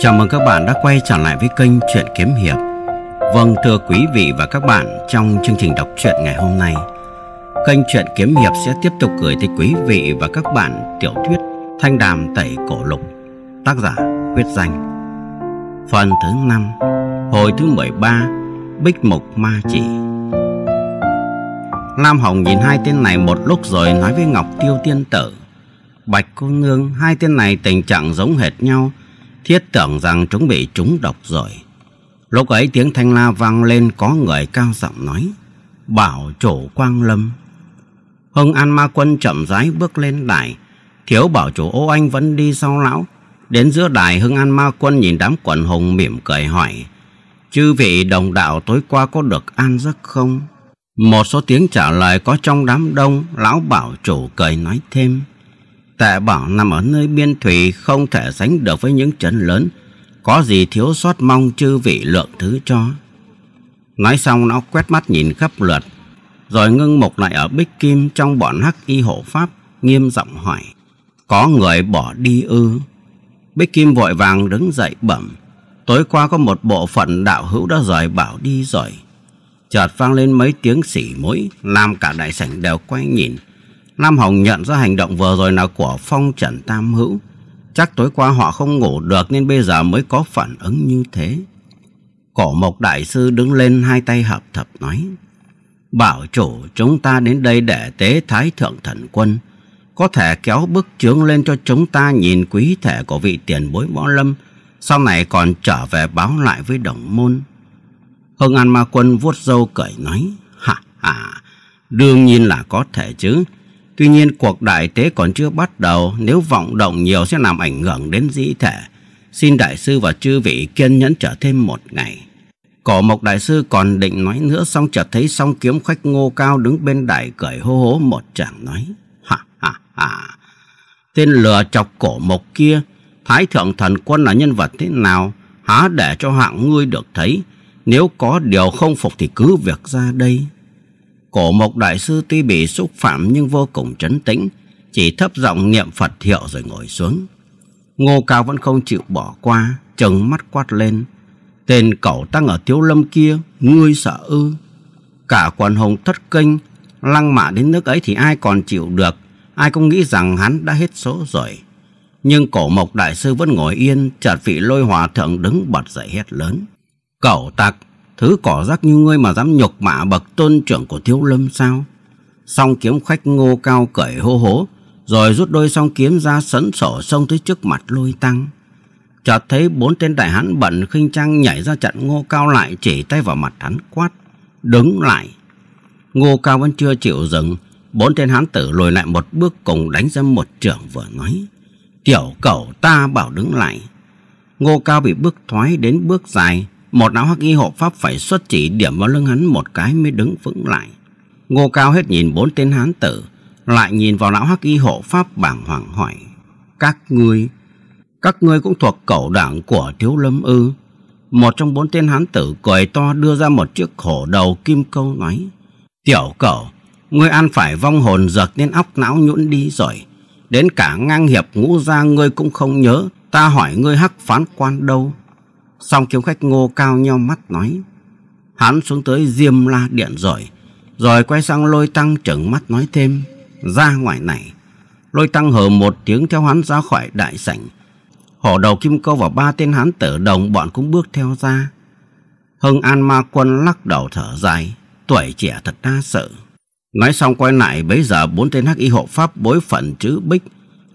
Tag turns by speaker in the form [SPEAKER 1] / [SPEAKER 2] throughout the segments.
[SPEAKER 1] Chào mừng các bạn đã quay trở lại với kênh Chuyện Kiếm Hiệp Vâng thưa quý vị và các bạn Trong chương trình đọc truyện ngày hôm nay Kênh Chuyện Kiếm Hiệp sẽ tiếp tục gửi tới quý vị và các bạn Tiểu thuyết Thanh Đàm Tẩy Cổ Lục Tác giả Huyết Danh Phần thứ 5 Hồi thứ 13 Bích Mục Ma Chỉ Lam Hồng nhìn hai tên này một lúc rồi nói với Ngọc Tiêu Tiên Tử Bạch cô nương, hai tên này tình trạng giống hệt nhau, thiết tưởng rằng chúng bị trúng độc rồi. Lúc ấy tiếng thanh la vang lên có người cao giọng nói, bảo chủ quang lâm. Hưng An Ma Quân chậm rãi bước lên đài, thiếu bảo chủ ô anh vẫn đi sau lão. Đến giữa đài Hưng An Ma Quân nhìn đám quần hùng mỉm cười hỏi, chư vị đồng đạo tối qua có được an giấc không? Một số tiếng trả lời có trong đám đông, lão bảo chủ cười nói thêm. Tệ bảo nằm ở nơi biên thủy không thể sánh được với những trấn lớn. Có gì thiếu sót mong chư vị lượng thứ cho. Nói xong nó quét mắt nhìn khắp lượt. Rồi ngưng mục lại ở bích kim trong bọn hắc y hộ pháp. Nghiêm giọng hỏi. Có người bỏ đi ư? Bích kim vội vàng đứng dậy bẩm. Tối qua có một bộ phận đạo hữu đã rời bảo đi rồi. Chợt vang lên mấy tiếng xỉ mũi, làm cả đại sảnh đều quay nhìn nam Hồng nhận ra hành động vừa rồi là của Phong Trần Tam Hữu. Chắc tối qua họ không ngủ được nên bây giờ mới có phản ứng như thế. Cổ mộc đại sư đứng lên hai tay hợp thập nói. Bảo chủ chúng ta đến đây để tế thái thượng thần quân. Có thể kéo bức chướng lên cho chúng ta nhìn quý thể của vị tiền bối võ lâm. Sau này còn trở về báo lại với đồng môn. Hưng An Ma Quân vuốt râu cười nói. Hả hả, đương nhiên là có thể chứ. Tuy nhiên cuộc đại tế còn chưa bắt đầu, nếu vọng động nhiều sẽ làm ảnh hưởng đến dĩ thể. Xin đại sư và chư vị kiên nhẫn chờ thêm một ngày. Cổ mộc đại sư còn định nói nữa xong chợt thấy song kiếm khách ngô cao đứng bên đại cười hô hố một chàng nói. Ha ha ha, tên lừa chọc cổ mộc kia, thái thượng thần quân là nhân vật thế nào, há để cho hạng ngươi được thấy, nếu có điều không phục thì cứ việc ra đây. Cổ mộc đại sư tuy bị xúc phạm nhưng vô cùng trấn tĩnh, chỉ thấp giọng niệm Phật hiệu rồi ngồi xuống. Ngô Cao vẫn không chịu bỏ qua, trừng mắt quát lên. Tên cẩu tăng ở thiếu lâm kia, ngươi sợ ư. Cả quần hồng thất kinh, lăng mạ đến nước ấy thì ai còn chịu được, ai cũng nghĩ rằng hắn đã hết số rồi. Nhưng cổ mộc đại sư vẫn ngồi yên, chợt vị lôi hòa thượng đứng bật dậy hét lớn. cẩu tặc, Thứ cỏ rác như ngươi mà dám nhục mạ bậc tôn trưởng của thiếu lâm sao? Song kiếm khách ngô cao cởi hô hố, rồi rút đôi song kiếm ra sấn sổ xông tới trước mặt lôi tăng. Chợt thấy bốn tên đại hán bận khinh trang nhảy ra chặn ngô cao lại chỉ tay vào mặt hắn quát. Đứng lại. Ngô cao vẫn chưa chịu dừng. Bốn tên hán tử lùi lại một bước cùng đánh ra một trưởng vừa nói. Tiểu cẩu ta bảo đứng lại. Ngô cao bị bước thoái đến bước dài một áo hắc y hộ pháp phải xuất chỉ điểm vào lưng hắn một cái mới đứng vững lại. Ngô Cao hết nhìn bốn tên hán tử, lại nhìn vào lão hắc y hộ pháp bàng hoàng hỏi. Các ngươi, các ngươi cũng thuộc cẩu đảng của thiếu lâm ư. Một trong bốn tên hán tử cười to đưa ra một chiếc khổ đầu kim câu nói. Tiểu cẩu, ngươi ăn phải vong hồn giật nên óc não nhũn đi rồi. Đến cả ngang hiệp ngũ ra ngươi cũng không nhớ, ta hỏi ngươi hắc phán quan đâu. Xong kiếm khách ngô cao nhau mắt nói Hắn xuống tới Diêm La Điện rồi Rồi quay sang lôi tăng trừng mắt nói thêm Ra ngoài này Lôi tăng hờ một tiếng theo hắn ra khỏi đại sảnh Hổ đầu kim câu và ba tên hắn tử đồng bọn cũng bước theo ra Hưng An Ma Quân lắc đầu thở dài Tuổi trẻ thật đa sợ Nói xong quay lại bấy giờ bốn tên hắc y hộ pháp bối phận chữ bích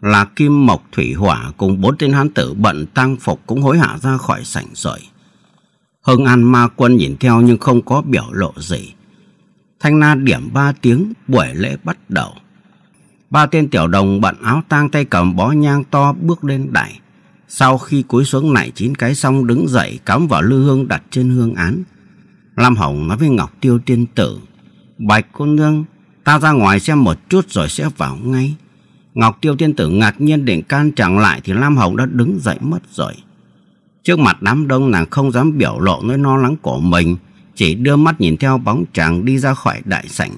[SPEAKER 1] là Kim Mộc Thủy Hỏa cùng bốn tên hán tử bận tang phục cũng hối hả ra khỏi sảnh rồi. Hưng An Ma Quân nhìn theo nhưng không có biểu lộ gì. Thanh Na điểm ba tiếng, buổi lễ bắt đầu. Ba tên tiểu đồng bận áo tang tay cầm bó nhang to bước lên đài. Sau khi cúi xuống nảy chín cái xong đứng dậy cắm vào lư hương đặt trên hương án. Lam Hồng nói với Ngọc Tiêu tiên tử. Bạch cô nương, ta ra ngoài xem một chút rồi sẽ vào ngay. Ngọc Tiêu Tiên Tử ngạc nhiên định can chẳng lại thì Lam Hồng đã đứng dậy mất rồi. Trước mặt đám đông nàng không dám biểu lộ nỗi no lắng của mình, chỉ đưa mắt nhìn theo bóng chàng đi ra khỏi đại sảnh,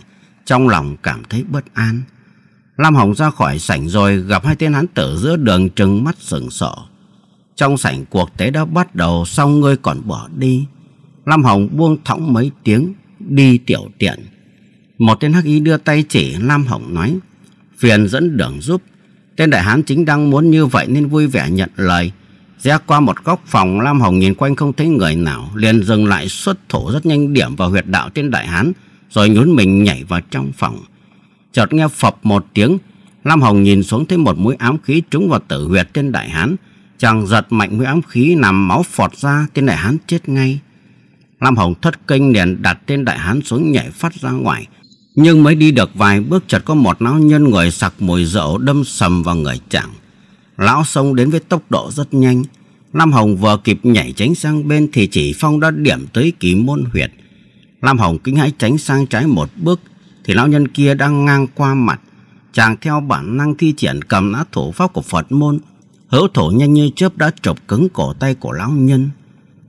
[SPEAKER 1] trong lòng cảm thấy bất an. Lam Hồng ra khỏi sảnh rồi gặp hai tên hán tử giữa đường trừng mắt sừng sỏ. Trong sảnh cuộc tế đã bắt đầu xong ngươi còn bỏ đi. Lam Hồng buông thõng mấy tiếng, đi tiểu tiện. Một tên hắc y đưa tay chỉ Lam Hồng nói Phiền dẫn đường giúp Tên đại hán chính đang muốn như vậy nên vui vẻ nhận lời Ra qua một góc phòng Lam Hồng nhìn quanh không thấy người nào Liền dừng lại xuất thủ rất nhanh điểm vào huyệt đạo tên đại hán Rồi nhún mình nhảy vào trong phòng Chợt nghe phập một tiếng Lam Hồng nhìn xuống thấy một mũi ám khí trúng vào tử huyệt tên đại hán Chàng giật mạnh mũi ám khí làm máu phọt ra tên đại hán chết ngay Lam Hồng thất kinh liền đặt tên đại hán xuống nhảy phát ra ngoài nhưng mới đi được vài bước chợt có một lão nhân người sặc mùi rượu đâm sầm vào người chàng. Lão sông đến với tốc độ rất nhanh. Lam Hồng vừa kịp nhảy tránh sang bên thì chỉ phong đã điểm tới kỳ môn huyệt. Lam Hồng kính hãi tránh sang trái một bước thì lão nhân kia đang ngang qua mặt. Chàng theo bản năng thi triển cầm nã thủ pháp của Phật môn. Hữu thủ nhanh như chớp đã chụp cứng cổ tay của lão nhân.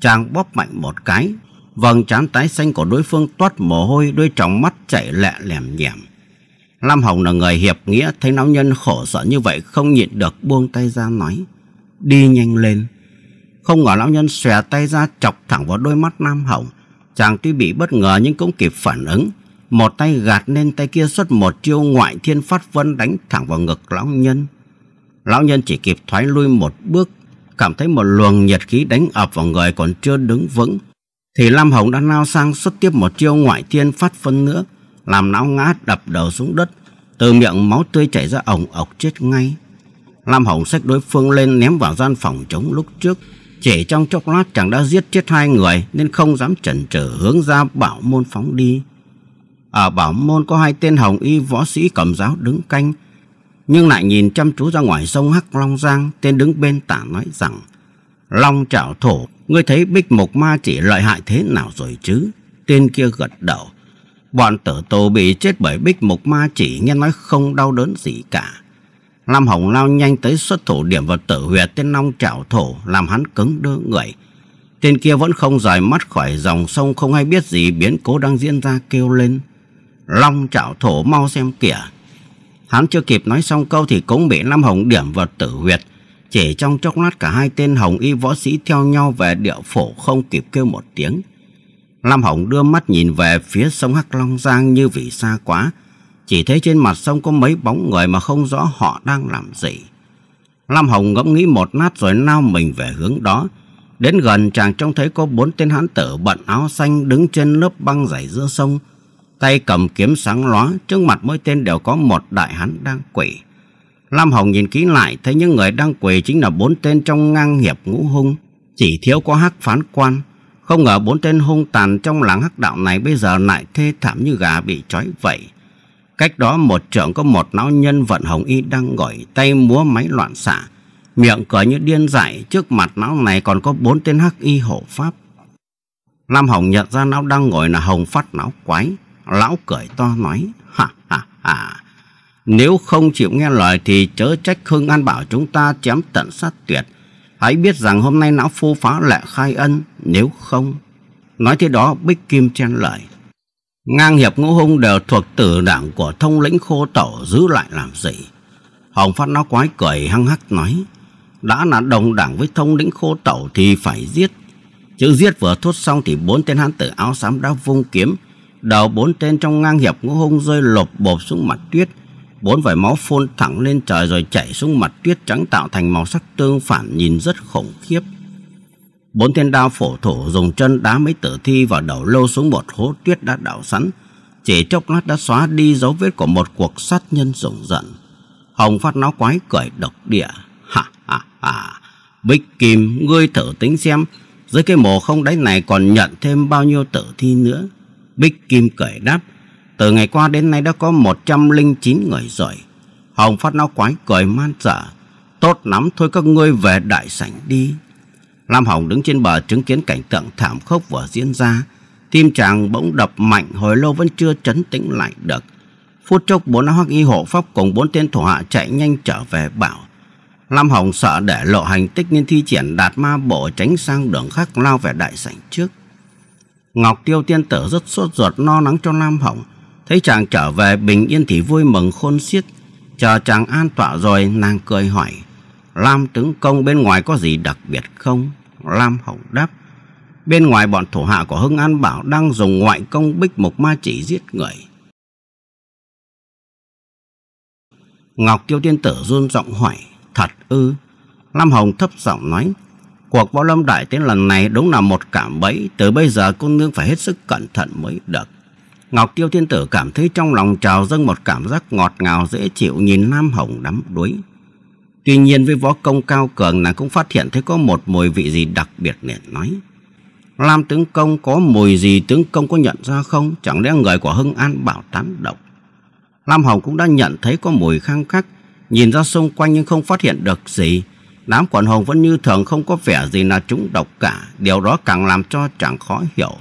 [SPEAKER 1] Chàng bóp mạnh một cái vầng trán tái xanh của đối phương toát mồ hôi đôi tròng mắt chảy lẹ lẻm nhẻm lam hồng là người hiệp nghĩa thấy lão nhân khổ sở như vậy không nhịn được buông tay ra nói đi nhanh lên không ngờ lão nhân xòe tay ra chọc thẳng vào đôi mắt nam hồng chàng tuy bị bất ngờ nhưng cũng kịp phản ứng một tay gạt nên tay kia xuất một chiêu ngoại thiên phát vân đánh thẳng vào ngực lão nhân lão nhân chỉ kịp thoái lui một bước cảm thấy một luồng nhiệt khí đánh ập vào người còn chưa đứng vững thì Lam Hồng đã lao sang xuất tiếp một chiêu ngoại thiên phát phân nữa, làm não ngã đập đầu xuống đất, từ miệng máu tươi chảy ra ổng ộc chết ngay. Lam Hồng xách đối phương lên ném vào gian phòng trống lúc trước, chỉ trong chốc lát chàng đã giết chết hai người nên không dám chần chừ hướng ra bảo môn phóng đi. Ở bảo môn có hai tên hồng y võ sĩ cầm giáo đứng canh, nhưng lại nhìn chăm chú ra ngoài sông Hắc Long Giang, tên đứng bên tả nói rằng, Long chảo thổ Ngươi thấy bích mục ma chỉ lợi hại thế nào rồi chứ? Tên kia gật đầu. Bọn tử tù bị chết bởi bích mục ma chỉ nghe nói không đau đớn gì cả. Lam Hồng lao nhanh tới xuất thủ điểm vào tử huyệt tên Long trảo thổ làm hắn cứng đơ người. Tên kia vẫn không rời mắt khỏi dòng sông không hay biết gì biến cố đang diễn ra kêu lên. Long trảo thổ mau xem kìa. Hắn chưa kịp nói xong câu thì cũng bị Lam Hồng điểm vào tử huyệt. Chỉ trong chốc lát cả hai tên hồng y võ sĩ theo nhau về địa phổ không kịp kêu một tiếng. Lam Hồng đưa mắt nhìn về phía sông Hắc Long Giang như vì xa quá. Chỉ thấy trên mặt sông có mấy bóng người mà không rõ họ đang làm gì. Lam Hồng ngẫm nghĩ một lát rồi lao mình về hướng đó. Đến gần chàng trông thấy có bốn tên hán tử bận áo xanh đứng trên lớp băng dày giữa sông. Tay cầm kiếm sáng lóa, trước mặt mỗi tên đều có một đại hán đang quỷ. Lam Hồng nhìn kỹ lại thấy những người đang quỳ chính là bốn tên trong ngang hiệp ngũ hung, chỉ thiếu có hắc phán quan. Không ngờ bốn tên hung tàn trong làng hắc đạo này bây giờ lại thê thảm như gà bị trói vậy. Cách đó một trưởng có một lão nhân vận hồng y đang ngồi tay múa máy loạn xạ. Miệng cười như điên dại, trước mặt lão này còn có bốn tên hắc y hộ pháp. Lam Hồng nhận ra lão đang ngồi là hồng phát lão quái. Lão cười to nói, ha ha ha. Nếu không chịu nghe lời thì chớ trách Khương An Bảo chúng ta chém tận sát tuyệt. Hãy biết rằng hôm nay não phu phá lệ khai ân, nếu không... Nói thế đó, Bích Kim chen lời. Ngang hiệp ngũ hung đều thuộc tử đảng của thông lĩnh khô tẩu giữ lại làm gì. Hồng Phát nó quái cười hăng hắc nói. Đã là đồng đảng với thông lĩnh khô tẩu thì phải giết. Chữ giết vừa thốt xong thì bốn tên hán tử áo xám đã vung kiếm. Đầu bốn tên trong ngang hiệp ngũ hung rơi lộp bộp xuống mặt tuyết Bốn vòi máu phun thẳng lên trời rồi chảy xuống mặt tuyết trắng tạo thành màu sắc tương phản nhìn rất khủng khiếp. Bốn tên đao phổ thủ dùng chân đá mấy tử thi vào đầu lâu xuống một hố tuyết đã đảo sẵn. Chỉ chốc lát đã xóa đi dấu vết của một cuộc sát nhân rùng rợn. Hồng phát náo quái cười độc địa. Ha ha ha. Bích Kim, ngươi thử tính xem, dưới cái mồ không đáy này còn nhận thêm bao nhiêu tử thi nữa. Bích Kim cười đáp, từ ngày qua đến nay đã có 109 người rồi. Hồng Phát nó quái cười man dở. Tốt lắm thôi các ngươi về đại sảnh đi. Lam Hồng đứng trên bờ chứng kiến cảnh tượng thảm khốc vừa diễn ra. Tim chàng bỗng đập mạnh hồi lâu vẫn chưa trấn tĩnh lại được. Phút chốc bốn áo hoắc y hộ pháp cùng bốn tên thủ hạ chạy nhanh trở về bảo. Lam Hồng sợ để lộ hành tích nên thi triển đạt ma bộ tránh sang đường khác lao về đại sảnh trước. Ngọc Tiêu tiên tử rất sốt ruột lo no lắng cho Lam Hồng. Thấy chàng trở về bình yên thì vui mừng khôn xiết. Chờ chàng an tọa rồi nàng cười hỏi. Lam tướng công bên ngoài có gì đặc biệt không? Lam hậu đáp. Bên ngoài bọn thủ hạ của Hưng An Bảo đang dùng ngoại công bích mục ma chỉ giết người. Ngọc Tiêu Tiên Tử run giọng hỏi. Thật ư? Lam Hồng thấp giọng nói. Cuộc võ lâm đại tiến lần này đúng là một cảm bẫy. Từ bây giờ cô nương phải hết sức cẩn thận mới được. Ngọc Tiêu Thiên Tử cảm thấy trong lòng trào dâng một cảm giác ngọt ngào dễ chịu nhìn Nam Hồng đắm đuối. Tuy nhiên với võ công cao cường nàng cũng phát hiện thấy có một mùi vị gì đặc biệt liền nói. Lam tướng công có mùi gì tướng công có nhận ra không? Chẳng lẽ người của Hưng An bảo tán độc? Lam Hồng cũng đã nhận thấy có mùi khang khắc, nhìn ra xung quanh nhưng không phát hiện được gì. Đám quần hồng vẫn như thường không có vẻ gì là trúng độc cả, điều đó càng làm cho chẳng khó hiểu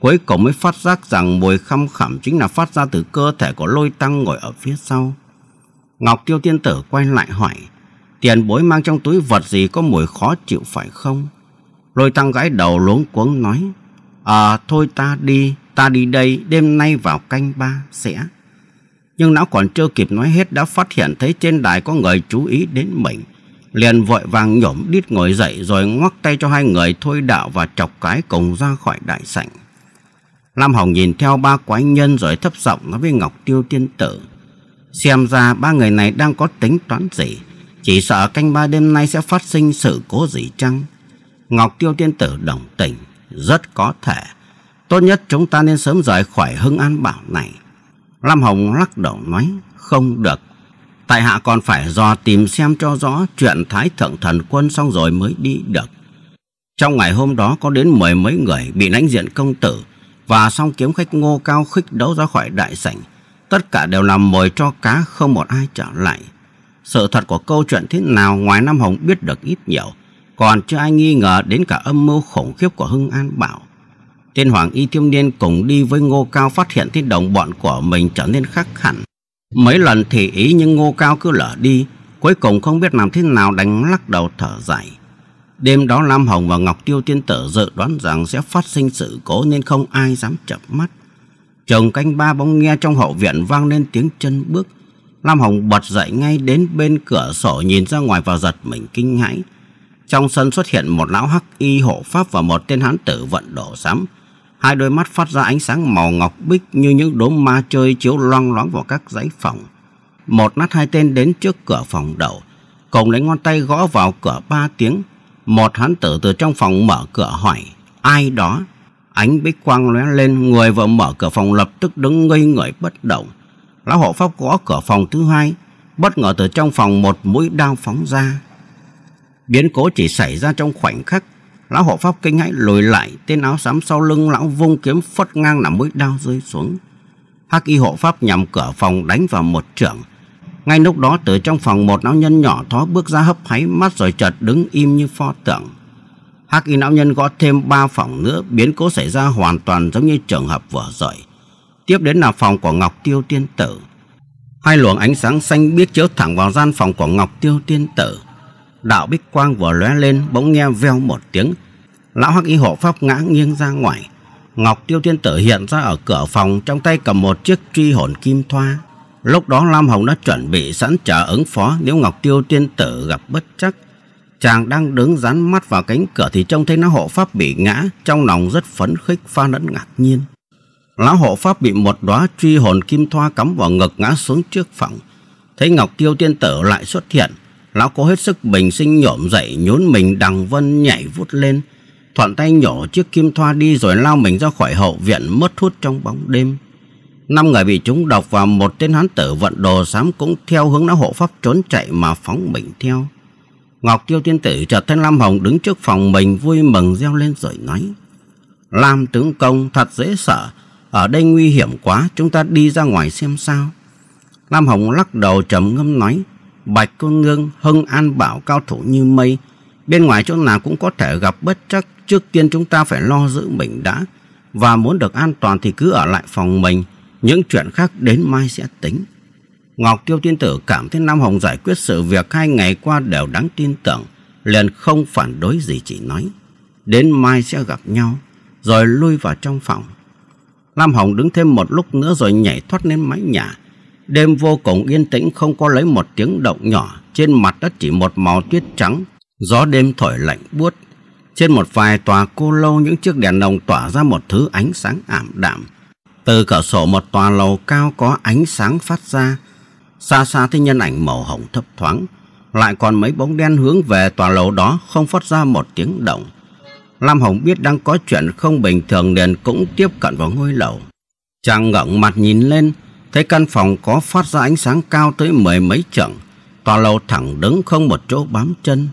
[SPEAKER 1] cuối cùng mới phát giác rằng mùi khăm khẩm chính là phát ra từ cơ thể của lôi tăng ngồi ở phía sau. Ngọc Tiêu Tiên Tử quay lại hỏi, tiền bối mang trong túi vật gì có mùi khó chịu phải không? Lôi tăng gãi đầu luống cuống nói, à thôi ta đi, ta đi đây, đêm nay vào canh ba sẽ. Nhưng não còn chưa kịp nói hết đã phát hiện thấy trên đài có người chú ý đến mình. Liền vội vàng nhổm đít ngồi dậy rồi ngoắc tay cho hai người thôi đạo và chọc cái cùng ra khỏi đại sảnh. Lam Hồng nhìn theo ba quái nhân rồi thấp giọng nói với Ngọc Tiêu Tiên Tử. Xem ra ba người này đang có tính toán gì, chỉ sợ canh ba đêm nay sẽ phát sinh sự cố gì chăng? Ngọc Tiêu Tiên Tử đồng tình, rất có thể. Tốt nhất chúng ta nên sớm rời khỏi Hưng An Bảo này. Lam Hồng lắc đầu nói, không được. Tại hạ còn phải dò tìm xem cho rõ chuyện Thái Thượng Thần Quân xong rồi mới đi được. Trong ngày hôm đó có đến mười mấy người bị lãnh diện công tử và song kiếm khách ngô cao khích đấu ra khỏi đại sảnh. Tất cả đều làm mồi cho cá không một ai trở lại. Sự thật của câu chuyện thế nào ngoài Nam Hồng biết được ít nhiều, còn chưa ai nghi ngờ đến cả âm mưu khủng khiếp của Hưng An Bảo. Tên Hoàng Y Thiêm Niên cùng đi với Ngô Cao phát hiện thấy đồng bọn của mình trở nên khác hẳn. Mấy lần thì ý nhưng Ngô Cao cứ lỡ đi, cuối cùng không biết làm thế nào đánh lắc đầu thở dài. Đêm đó Lam Hồng và Ngọc Tiêu Tiên Tử dự đoán rằng sẽ phát sinh sự cố nên không ai dám chập mắt. Chồng canh ba bóng nghe trong hậu viện vang lên tiếng chân bước. Lam Hồng bật dậy ngay đến bên cửa sổ nhìn ra ngoài và giật mình kinh hãi. Trong sân xuất hiện một lão hắc y hộ pháp và một tên hán tử vận đổ sắm. Hai đôi mắt phát ra ánh sáng màu ngọc bích như những đốm ma chơi chiếu loang loáng vào các giấy phòng. Một nát hai tên đến trước cửa phòng đầu, cùng lấy ngón tay gõ vào cửa ba tiếng một hán tử từ trong phòng mở cửa hỏi Ai đó Ánh bích quang lóe lên Người vừa mở cửa phòng lập tức đứng ngây người bất động Lão hộ pháp gõ cửa phòng thứ hai Bất ngờ từ trong phòng một mũi đao phóng ra Biến cố chỉ xảy ra trong khoảnh khắc Lão hộ pháp kinh hãi lùi lại Tên áo xám sau lưng lão vung kiếm phất ngang là mũi đao rơi xuống Hắc y hộ pháp nhằm cửa phòng đánh vào một trưởng ngay lúc đó từ trong phòng một lão nhân nhỏ thó bước ra hấp háy mắt rồi chợt đứng im như pho tượng. Hắc y lão nhân gõ thêm ba phòng nữa, biến cố xảy ra hoàn toàn giống như trường hợp vừa rồi. Tiếp đến là phòng của Ngọc Tiêu Tiên Tử. Hai luồng ánh sáng xanh biết chiếu thẳng vào gian phòng của Ngọc Tiêu Tiên Tử. Đạo bích quang vừa lóe lên, bỗng nghe veo một tiếng. Lão Hắc y hộ pháp ngã nghiêng ra ngoài. Ngọc Tiêu Tiên Tử hiện ra ở cửa phòng, trong tay cầm một chiếc truy hồn kim thoa. Lúc đó Lam Hồng đã chuẩn bị sẵn chờ ứng phó nếu Ngọc Tiêu tiên tử gặp bất chắc. Chàng đang đứng dán mắt vào cánh cửa thì trông thấy lão hộ pháp bị ngã, trong lòng rất phấn khích pha lẫn ngạc nhiên. Lão hộ pháp bị một đóa truy hồn kim thoa cắm vào ngực ngã xuống trước phòng. Thấy Ngọc Tiêu tiên tử lại xuất hiện, lão cố hết sức bình sinh nhổm dậy nhún mình đằng vân nhảy vút lên. Thuận tay nhổ chiếc kim thoa đi rồi lao mình ra khỏi hậu viện mất hút trong bóng đêm năm người bị chúng độc và một tên hán tử vận đồ sám cũng theo hướng lão hộ pháp trốn chạy mà phóng mình theo. Ngọc Tiêu Tiên Tử chợt thấy Lam Hồng đứng trước phòng mình vui mừng reo lên rồi nói. Lam tướng công thật dễ sợ, ở đây nguy hiểm quá, chúng ta đi ra ngoài xem sao. Lam Hồng lắc đầu trầm ngâm nói, Bạch cô nương, Hưng An bảo cao thủ như mây, bên ngoài chỗ nào cũng có thể gặp bất chắc trước tiên chúng ta phải lo giữ mình đã, và muốn được an toàn thì cứ ở lại phòng mình những chuyện khác đến mai sẽ tính Ngọc Tiêu Tiên Tử cảm thấy Nam Hồng giải quyết sự việc hai ngày qua đều đáng tin tưởng Liền không phản đối gì chỉ nói Đến mai sẽ gặp nhau Rồi lui vào trong phòng Lam Hồng đứng thêm một lúc nữa rồi nhảy thoát lên mái nhà Đêm vô cùng yên tĩnh không có lấy một tiếng động nhỏ Trên mặt đất chỉ một màu tuyết trắng Gió đêm thổi lạnh buốt Trên một vài tòa cô lâu những chiếc đèn lồng tỏa ra một thứ ánh sáng ảm đạm từ cửa sổ một tòa lầu cao có ánh sáng phát ra, xa xa thấy nhân ảnh màu hồng thấp thoáng, lại còn mấy bóng đen hướng về tòa lầu đó không phát ra một tiếng động. Lam Hồng biết đang có chuyện không bình thường liền cũng tiếp cận vào ngôi lầu. Chàng ngẩng mặt nhìn lên, thấy căn phòng có phát ra ánh sáng cao tới mười mấy trượng, tòa lầu thẳng đứng không một chỗ bám chân.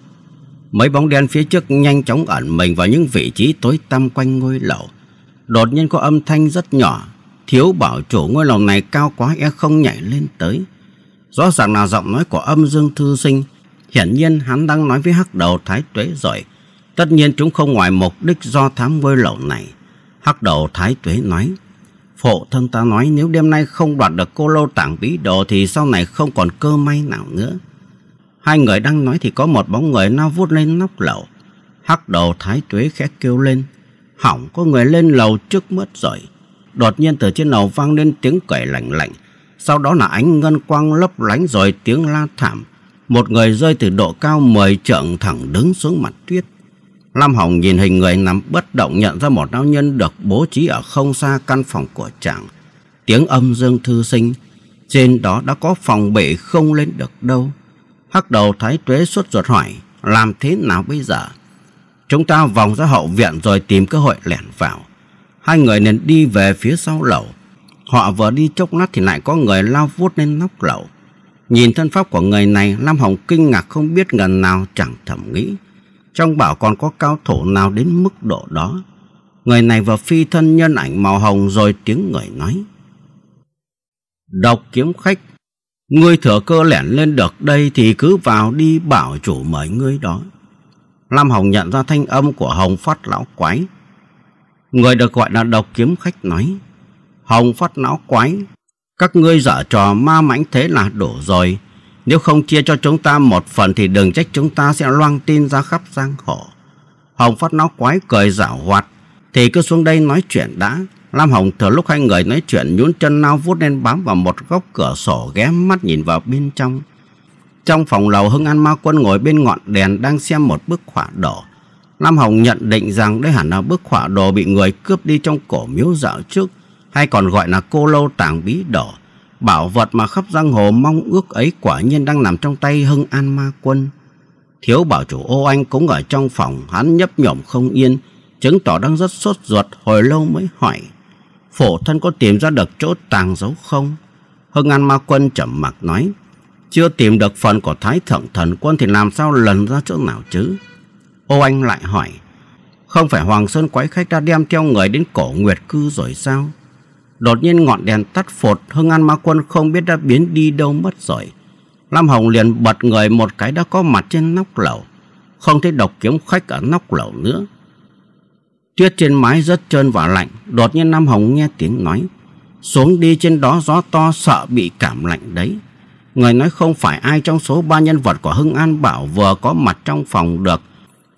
[SPEAKER 1] Mấy bóng đen phía trước nhanh chóng ẩn mình vào những vị trí tối tăm quanh ngôi lầu. Đột nhiên có âm thanh rất nhỏ Thiếu bảo chủ ngôi lầu này cao quá e không nhảy lên tới. Rõ ràng là giọng nói của âm dương thư sinh. Hiển nhiên hắn đang nói với hắc đầu thái tuế rồi. Tất nhiên chúng không ngoài mục đích do thám ngôi lầu này. Hắc đầu thái tuế nói. Phụ thân ta nói nếu đêm nay không đoạt được cô lô tảng bí đồ thì sau này không còn cơ may nào nữa. Hai người đang nói thì có một bóng người lao vút lên nóc lầu. Hắc đầu thái tuế khẽ kêu lên. Hỏng có người lên lầu trước mất rồi. Đột nhiên từ trên lầu vang lên tiếng cởi lạnh lạnh Sau đó là ánh ngân quang lấp lánh rồi tiếng la thảm Một người rơi từ độ cao 10 trượng thẳng đứng xuống mặt tuyết Lam Hồng nhìn hình người nằm bất động nhận ra một lão nhân được bố trí ở không xa căn phòng của chàng Tiếng âm dương thư sinh Trên đó đã có phòng bể không lên được đâu Hắc đầu thái tuế suốt ruột hỏi Làm thế nào bây giờ Chúng ta vòng ra hậu viện rồi tìm cơ hội lẻn vào Hai người liền đi về phía sau lẩu. Họ vừa đi chốc lát thì lại có người lao vuốt lên nóc lẩu. Nhìn thân pháp của người này, Lam Hồng kinh ngạc không biết ngần nào chẳng thầm nghĩ. Trong bảo còn có cao thủ nào đến mức độ đó. Người này vừa phi thân nhân ảnh màu hồng rồi tiếng người nói. Độc kiếm khách, ngươi thừa cơ lẻn lên được đây thì cứ vào đi bảo chủ mời ngươi đó. Lam Hồng nhận ra thanh âm của Hồng Phát lão quái, Người được gọi là độc kiếm khách nói Hồng phát não quái Các ngươi dở trò ma mãnh thế là đủ rồi Nếu không chia cho chúng ta một phần Thì đừng trách chúng ta sẽ loang tin ra khắp giang hồ Hồng phát não quái cười giả hoạt Thì cứ xuống đây nói chuyện đã Lam Hồng thừa lúc hai người nói chuyện nhún chân lao vút lên bám vào một góc cửa sổ ghé mắt nhìn vào bên trong. Trong phòng lầu Hưng An Ma Quân ngồi bên ngọn đèn đang xem một bức họa đỏ. Lam Hồng nhận định rằng đây hẳn là bức họa đồ bị người cướp đi trong cổ miếu dạo trước, hay còn gọi là cô lâu tàng bí đỏ. Bảo vật mà khắp giang hồ mong ước ấy quả nhiên đang nằm trong tay Hưng An Ma Quân. Thiếu bảo chủ ô anh cũng ở trong phòng, hắn nhấp nhổm không yên, chứng tỏ đang rất sốt ruột hồi lâu mới hỏi. Phổ thân có tìm ra được chỗ tàng giấu không? Hưng An Ma Quân chậm mặt nói, chưa tìm được phần của Thái Thượng Thần Quân thì làm sao lần ra chỗ nào chứ? Ô Anh lại hỏi Không phải Hoàng Sơn quái khách đã đem theo người đến cổ Nguyệt Cư rồi sao? Đột nhiên ngọn đèn tắt phột Hưng An Ma Quân không biết đã biến đi đâu mất rồi Lam Hồng liền bật người một cái đã có mặt trên nóc lầu Không thấy độc kiếm khách ở nóc lầu nữa Tuyết trên mái rất trơn và lạnh Đột nhiên Nam Hồng nghe tiếng nói Xuống đi trên đó gió to sợ bị cảm lạnh đấy Người nói không phải ai trong số ba nhân vật của Hưng An Bảo vừa có mặt trong phòng được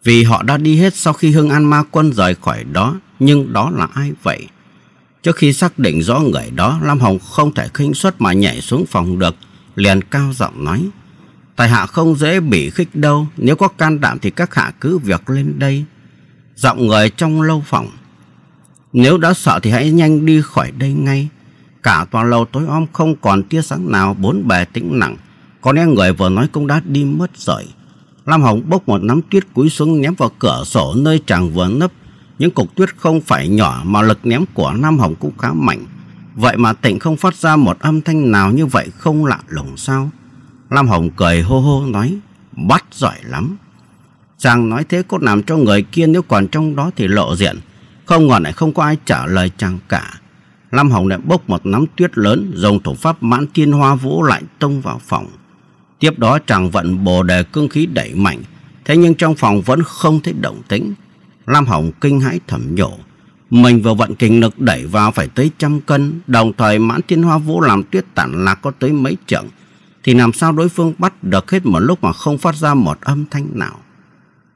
[SPEAKER 1] vì họ đã đi hết sau khi Hưng An Ma Quân rời khỏi đó Nhưng đó là ai vậy? Trước khi xác định rõ người đó Lam Hồng không thể khinh suất mà nhảy xuống phòng được Liền cao giọng nói Tài hạ không dễ bị khích đâu Nếu có can đảm thì các hạ cứ việc lên đây Giọng người trong lâu phòng Nếu đã sợ thì hãy nhanh đi khỏi đây ngay Cả tòa lâu tối om không còn tia sáng nào Bốn bề tĩnh lặng Có lẽ người vừa nói cũng đã đi mất rồi Lam Hồng bốc một nắm tuyết cúi xuống ném vào cửa sổ nơi chàng vừa nấp. Những cục tuyết không phải nhỏ mà lực ném của Lam Hồng cũng khá mạnh. Vậy mà Tịnh không phát ra một âm thanh nào như vậy không lạ lùng sao? Lam Hồng cười hô hô nói, bắt giỏi lắm. Chàng nói thế cốt làm cho người kia nếu còn trong đó thì lộ diện. Không ngờ lại không có ai trả lời chàng cả. Lam Hồng lại bốc một nắm tuyết lớn, dùng thủ pháp mãn thiên hoa vũ lại tông vào phòng. Tiếp đó chàng vận bồ đề cương khí đẩy mạnh, thế nhưng trong phòng vẫn không thấy động tĩnh. Lam Hồng kinh hãi thầm nhổ. Mình vừa vận kinh lực đẩy vào phải tới trăm cân, đồng thời mãn thiên hoa vũ làm tuyết tản lạc có tới mấy trận, thì làm sao đối phương bắt được hết một lúc mà không phát ra một âm thanh nào.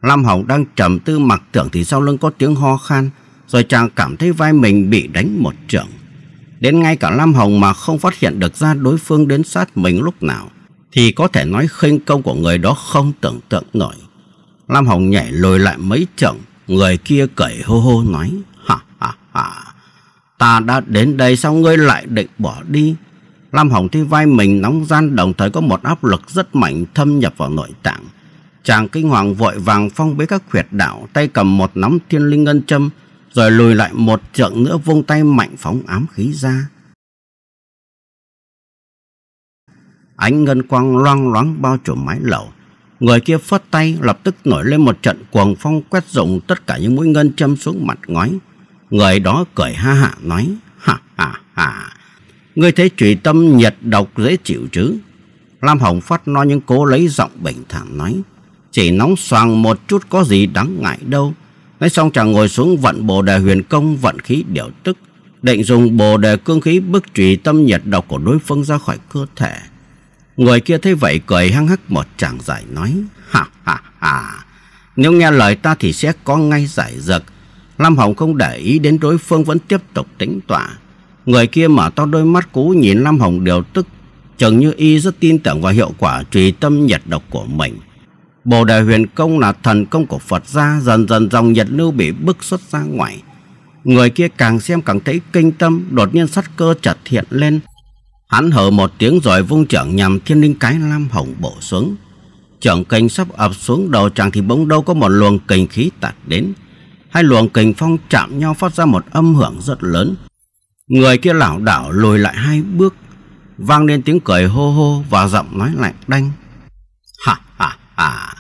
[SPEAKER 1] Lam Hồng đang trầm tư mặc tưởng thì sau lưng có tiếng ho khan, rồi chàng cảm thấy vai mình bị đánh một trận. Đến ngay cả Lam Hồng mà không phát hiện được ra đối phương đến sát mình lúc nào thì có thể nói khinh công của người đó không tưởng tượng nổi. Lam Hồng nhảy lùi lại mấy chặng, người kia cười hô hô nói, ha ha ha, ta đã đến đây sao ngươi lại định bỏ đi? Lam Hồng thấy vai mình nóng gian đồng thời có một áp lực rất mạnh thâm nhập vào nội tạng. Chàng kinh hoàng vội vàng phong bế các huyệt đạo, tay cầm một nắm thiên linh ngân châm, rồi lùi lại một trượng nữa vung tay mạnh phóng ám khí ra. Ánh ngân quang loang loáng bao trùm mái lầu. Người kia phất tay lập tức nổi lên một trận cuồng phong quét rụng tất cả những mũi ngân châm xuống mặt ngói. Người đó cười ha hạ nói, ha ha ha, ngươi thấy trụy tâm nhiệt độc dễ chịu chứ. Lam Hồng Phát no những cố lấy giọng bình thản nói, chỉ nóng xoàng một chút có gì đáng ngại đâu. Nói xong chàng ngồi xuống vận bồ đề huyền công vận khí điều tức, định dùng bồ đề cương khí bức trụy tâm nhiệt độc của đối phương ra khỏi cơ thể. Người kia thấy vậy cười hăng hắc một tràng giải nói Ha ha ha Nếu nghe lời ta thì sẽ có ngay giải giật lâm Hồng không để ý đến đối phương vẫn tiếp tục tính tỏa Người kia mở to đôi mắt cú nhìn lâm Hồng đều tức Chừng như y rất tin tưởng vào hiệu quả trùy tâm nhật độc của mình Bồ đề huyền công là thần công của Phật gia Dần dần dòng nhật lưu bị bức xuất ra ngoài Người kia càng xem càng thấy kinh tâm Đột nhiên sắt cơ chợt hiện lên Hắn hở một tiếng rồi vung trưởng nhằm thiên linh cái lam hồng bổ xuống. Trưởng kình sắp ập xuống đầu chàng thì bỗng đâu có một luồng kình khí tạt đến. Hai luồng kình phong chạm nhau phát ra một âm hưởng rất lớn. Người kia lảo đảo lùi lại hai bước. Vang lên tiếng cười hô hô và giọng nói lạnh đanh. Ha ha ha,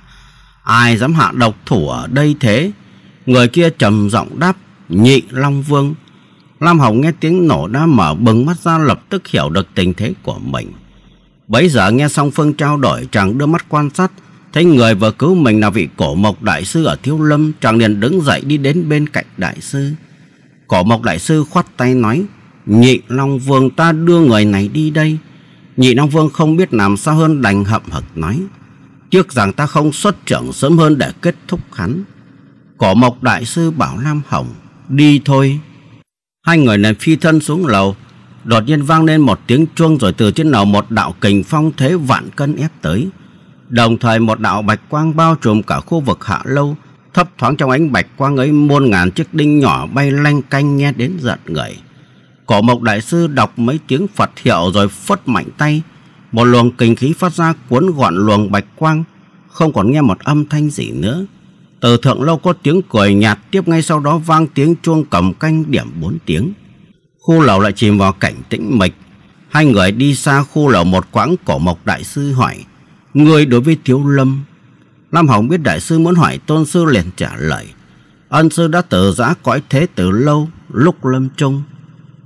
[SPEAKER 1] ai dám hạ độc thủ ở đây thế? Người kia trầm giọng đáp nhị long vương Lam Hồng nghe tiếng nổ đã mở bừng mắt ra lập tức hiểu được tình thế của mình. Bấy giờ nghe xong phương trao đổi chàng đưa mắt quan sát, thấy người vừa cứu mình là vị cổ mộc đại sư ở Thiếu Lâm, chàng liền đứng dậy đi đến bên cạnh đại sư. Cổ mộc đại sư khoát tay nói, nhị Long Vương ta đưa người này đi đây. Nhị Long Vương không biết làm sao hơn đành hậm hực nói, trước rằng ta không xuất trưởng sớm hơn để kết thúc hắn. Cổ mộc đại sư bảo Lam Hồng, đi thôi. Hai người này phi thân xuống lầu Đột nhiên vang lên một tiếng chuông Rồi từ trên lầu một đạo kình phong thế vạn cân ép tới Đồng thời một đạo bạch quang bao trùm cả khu vực hạ lâu Thấp thoáng trong ánh bạch quang ấy muôn ngàn chiếc đinh nhỏ bay lanh canh nghe đến giận người Cổ mộc đại sư đọc mấy tiếng Phật hiệu rồi phất mạnh tay Một luồng kinh khí phát ra cuốn gọn luồng bạch quang Không còn nghe một âm thanh gì nữa từ thượng lâu có tiếng cười nhạt Tiếp ngay sau đó vang tiếng chuông cầm canh điểm 4 tiếng Khu lầu lại chìm vào cảnh tĩnh mịch Hai người đi xa khu lầu một quãng cổ mộc đại sư hỏi Người đối với thiếu lâm Lam Hồng biết đại sư muốn hỏi tôn sư liền trả lời Ân sư đã tự giã cõi thế từ lâu Lúc lâm trung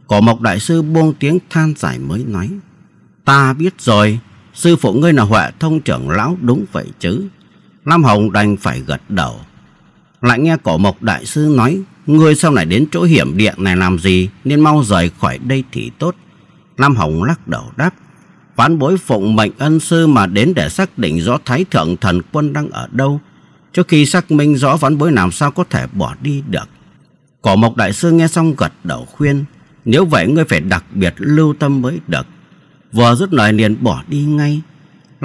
[SPEAKER 1] Cổ mộc đại sư buông tiếng than giải mới nói Ta biết rồi Sư phụ ngươi là huệ thông trưởng lão đúng vậy chứ Lam Hồng đành phải gật đầu. Lại nghe cổ mộc đại sư nói, ngươi sau này đến chỗ hiểm địa này làm gì, nên mau rời khỏi đây thì tốt. Lam Hồng lắc đầu đáp, ván bối phụng mệnh ân sư mà đến để xác định rõ thái thượng thần quân đang ở đâu. Trước khi xác minh rõ ván bối làm sao có thể bỏ đi được. Cổ mộc đại sư nghe xong gật đầu khuyên, nếu vậy ngươi phải đặc biệt lưu tâm mới được. Vừa rút lời liền bỏ đi ngay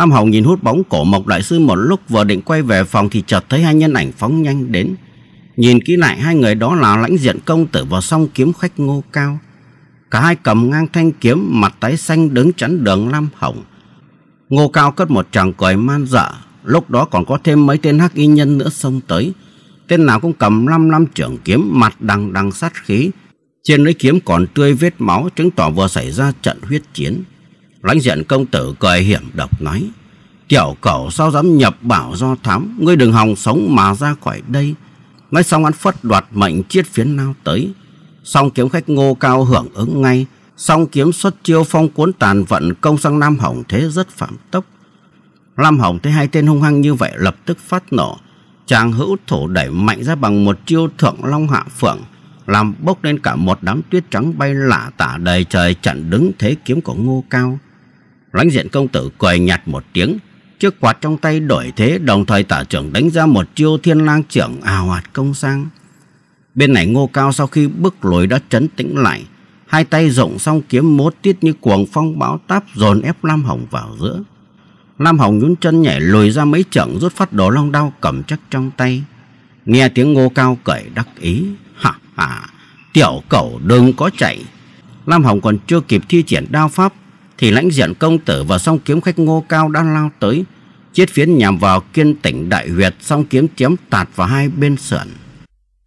[SPEAKER 1] Lam Hồng nhìn hút bóng cổ Mộc Đại Sư một lúc vừa định quay về phòng thì chợt thấy hai nhân ảnh phóng nhanh đến. Nhìn kỹ lại hai người đó là lãnh diện công tử và song kiếm khách ngô cao. Cả hai cầm ngang thanh kiếm mặt tái xanh đứng chắn đường Lam Hồng. Ngô Cao cất một tràng cười man dở Lúc đó còn có thêm mấy tên hắc y nhân nữa xông tới. Tên nào cũng cầm năm năm trưởng kiếm mặt đằng đằng sát khí. Trên lưỡi kiếm còn tươi vết máu chứng tỏ vừa xảy ra trận huyết chiến. Lãnh diện công tử cười hiểm độc nói Tiểu cẩu sao dám nhập bảo do thám Ngươi đừng hòng sống mà ra khỏi đây Nói xong hắn phất đoạt mệnh chiết phiến nao tới Xong kiếm khách ngô cao hưởng ứng ngay Xong kiếm xuất chiêu phong cuốn tàn vận công sang Nam Hồng thế rất phạm tốc Nam Hồng thấy hai tên hung hăng như vậy lập tức phát nổ Chàng hữu thủ đẩy mạnh ra bằng một chiêu thượng long hạ phượng Làm bốc lên cả một đám tuyết trắng bay lạ tả đầy trời chặn đứng thế kiếm của ngô cao Lãnh diện công tử cười nhạt một tiếng Chiếc quạt trong tay đổi thế Đồng thời tả trưởng đánh ra một chiêu thiên lang trưởng ào hoạt công sang Bên này ngô cao sau khi bước lối đã trấn tĩnh lại Hai tay rộng xong kiếm mốt tiết như cuồng phong bão táp dồn ép Lam Hồng vào giữa Lam Hồng nhún chân nhảy lùi ra mấy trượng rút phát đồ long đao cầm chắc trong tay Nghe tiếng ngô cao cởi đắc ý Hả hả Tiểu cẩu đừng có chạy Lam Hồng còn chưa kịp thi triển đao pháp thì lãnh diện công tử và song kiếm khách ngô cao đã lao tới chiết phiến nhằm vào kiên tỉnh đại huyệt song kiếm chém tạt vào hai bên sườn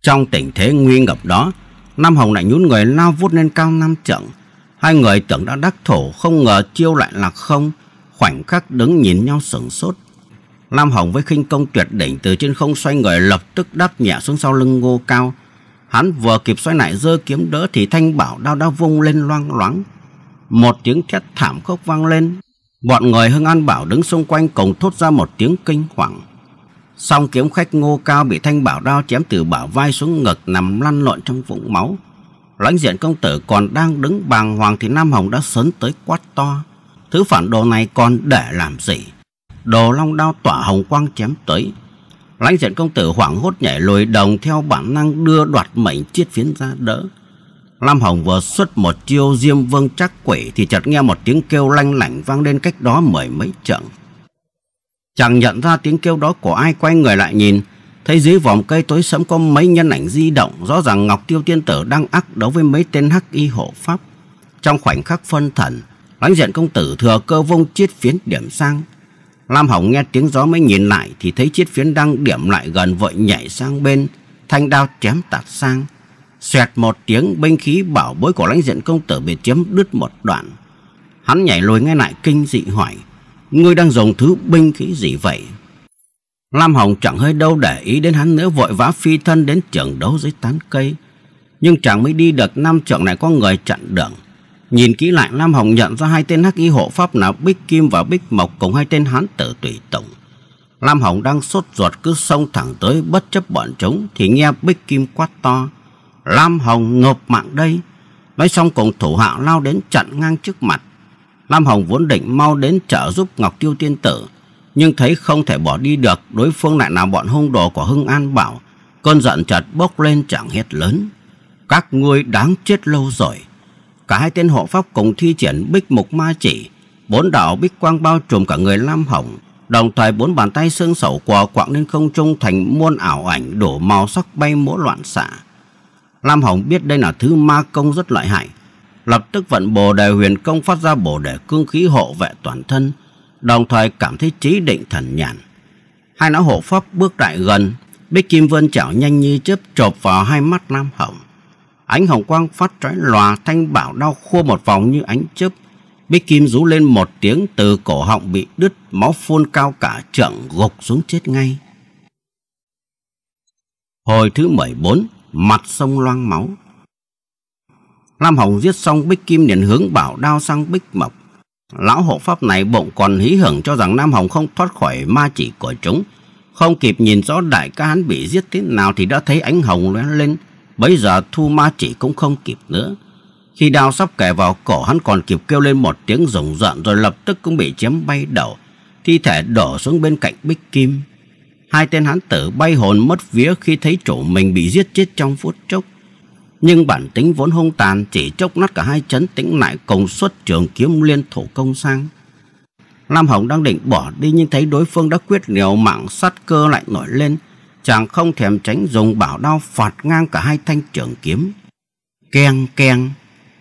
[SPEAKER 1] trong tình thế nguy ngập đó nam hồng lại nhún người lao vút lên cao năm trượng hai người tưởng đã đắc thủ không ngờ chiêu lại lạc không khoảnh khắc đứng nhìn nhau sửng sốt nam hồng với khinh công tuyệt đỉnh từ trên không xoay người lập tức đáp nhẹ xuống sau lưng ngô cao hắn vừa kịp xoay lại giơ kiếm đỡ thì thanh bảo đao đã vung lên loang loáng một tiếng thét thảm khốc vang lên. Bọn người Hưng An Bảo đứng xung quanh cùng thốt ra một tiếng kinh hoàng. Song kiếm khách ngô cao bị thanh bảo đao chém từ bảo vai xuống ngực nằm lăn lộn trong vũng máu. Lãnh diện công tử còn đang đứng bàng hoàng thì Nam Hồng đã sấn tới quát to. Thứ phản đồ này còn để làm gì? Đồ long đao tỏa hồng quang chém tới. Lãnh diện công tử hoảng hốt nhảy lùi đồng theo bản năng đưa đoạt mảnh chiết phiến ra đỡ. Lam Hồng vừa xuất một chiêu diêm vương trắc quỷ thì chợt nghe một tiếng kêu lanh lảnh vang lên cách đó mười mấy trượng. Chàng nhận ra tiếng kêu đó của ai quay người lại nhìn, thấy dưới vòng cây tối sẫm có mấy nhân ảnh di động, rõ ràng Ngọc Tiêu Tiên Tử đang ác đấu với mấy tên hắc y hộ pháp. Trong khoảnh khắc phân thần, lãnh diện công tử thừa cơ vung chiết phiến điểm sang. Lam Hồng nghe tiếng gió mới nhìn lại thì thấy chiết phiến đang điểm lại gần vội nhảy sang bên, thanh đao chém tạt sang. Xoẹt một tiếng binh khí bảo bối của lãnh diện công tử bị chiếm đứt một đoạn. Hắn nhảy lùi ngay lại kinh dị hỏi. Ngươi đang dùng thứ binh khí gì vậy? Lam Hồng chẳng hơi đâu để ý đến hắn nữa vội vã phi thân đến trường đấu dưới tán cây. Nhưng chẳng mới đi được năm trường này có người chặn đường. Nhìn kỹ lại Lam Hồng nhận ra hai tên hắc y hộ pháp là Bích Kim và Bích Mộc cùng hai tên hắn tử tùy tổng. Lam Hồng đang sốt ruột cứ xông thẳng tới bất chấp bọn chúng thì nghe Bích Kim quát to. Lam Hồng ngộp mạng đây. Nói xong cùng thủ hạ lao đến chặn ngang trước mặt. Lam Hồng vốn định mau đến trợ giúp Ngọc Tiêu Tiên Tử. Nhưng thấy không thể bỏ đi được, đối phương lại là bọn hung đồ của Hưng An Bảo. Cơn giận chợt bốc lên chẳng hết lớn. Các ngươi đáng chết lâu rồi. Cả hai tên hộ pháp cùng thi triển bích mục ma chỉ. Bốn đạo bích quang bao trùm cả người Lam Hồng. Đồng thời bốn bàn tay xương sầu quò quạng lên không trung thành muôn ảo ảnh đổ màu sắc bay múa loạn xạ. Lam Hồng biết đây là thứ ma công rất lợi hại. Lập tức vận bồ đề huyền công phát ra bồ đề cương khí hộ vệ toàn thân, đồng thời cảm thấy trí định thần nhàn. Hai lão hộ pháp bước lại gần, Bích Kim Vân chảo nhanh như chớp chộp vào hai mắt Lam Hồng. Ánh hồng quang phát trói lòa thanh bảo đau khua một vòng như ánh chớp. Bích Kim rú lên một tiếng từ cổ họng bị đứt, máu phun cao cả trận gục xuống chết ngay. Hồi thứ 14 mặt sông loang máu. Lam Hồng giết xong Bích Kim liền hướng bảo đao sang Bích Mộc. Lão hộ pháp này bỗng còn hí hưởng cho rằng Nam Hồng không thoát khỏi ma chỉ của chúng. Không kịp nhìn rõ đại ca hắn bị giết thế nào thì đã thấy ánh hồng lóe lên. Bây giờ thu ma chỉ cũng không kịp nữa. Khi đao sắp kẻ vào cổ hắn còn kịp kêu lên một tiếng rồng rợn rồi lập tức cũng bị chém bay đầu. Thi thể đổ xuống bên cạnh Bích Kim. Hai tên hán tử bay hồn mất vía khi thấy chủ mình bị giết chết trong phút chốc. Nhưng bản tính vốn hung tàn chỉ chốc nát cả hai chấn tĩnh lại cùng xuất trường kiếm liên thủ công sang. Lam Hồng đang định bỏ đi nhưng thấy đối phương đã quyết liều mạng sát cơ lại nổi lên. Chàng không thèm tránh dùng bảo đao phạt ngang cả hai thanh trường kiếm. Keng keng,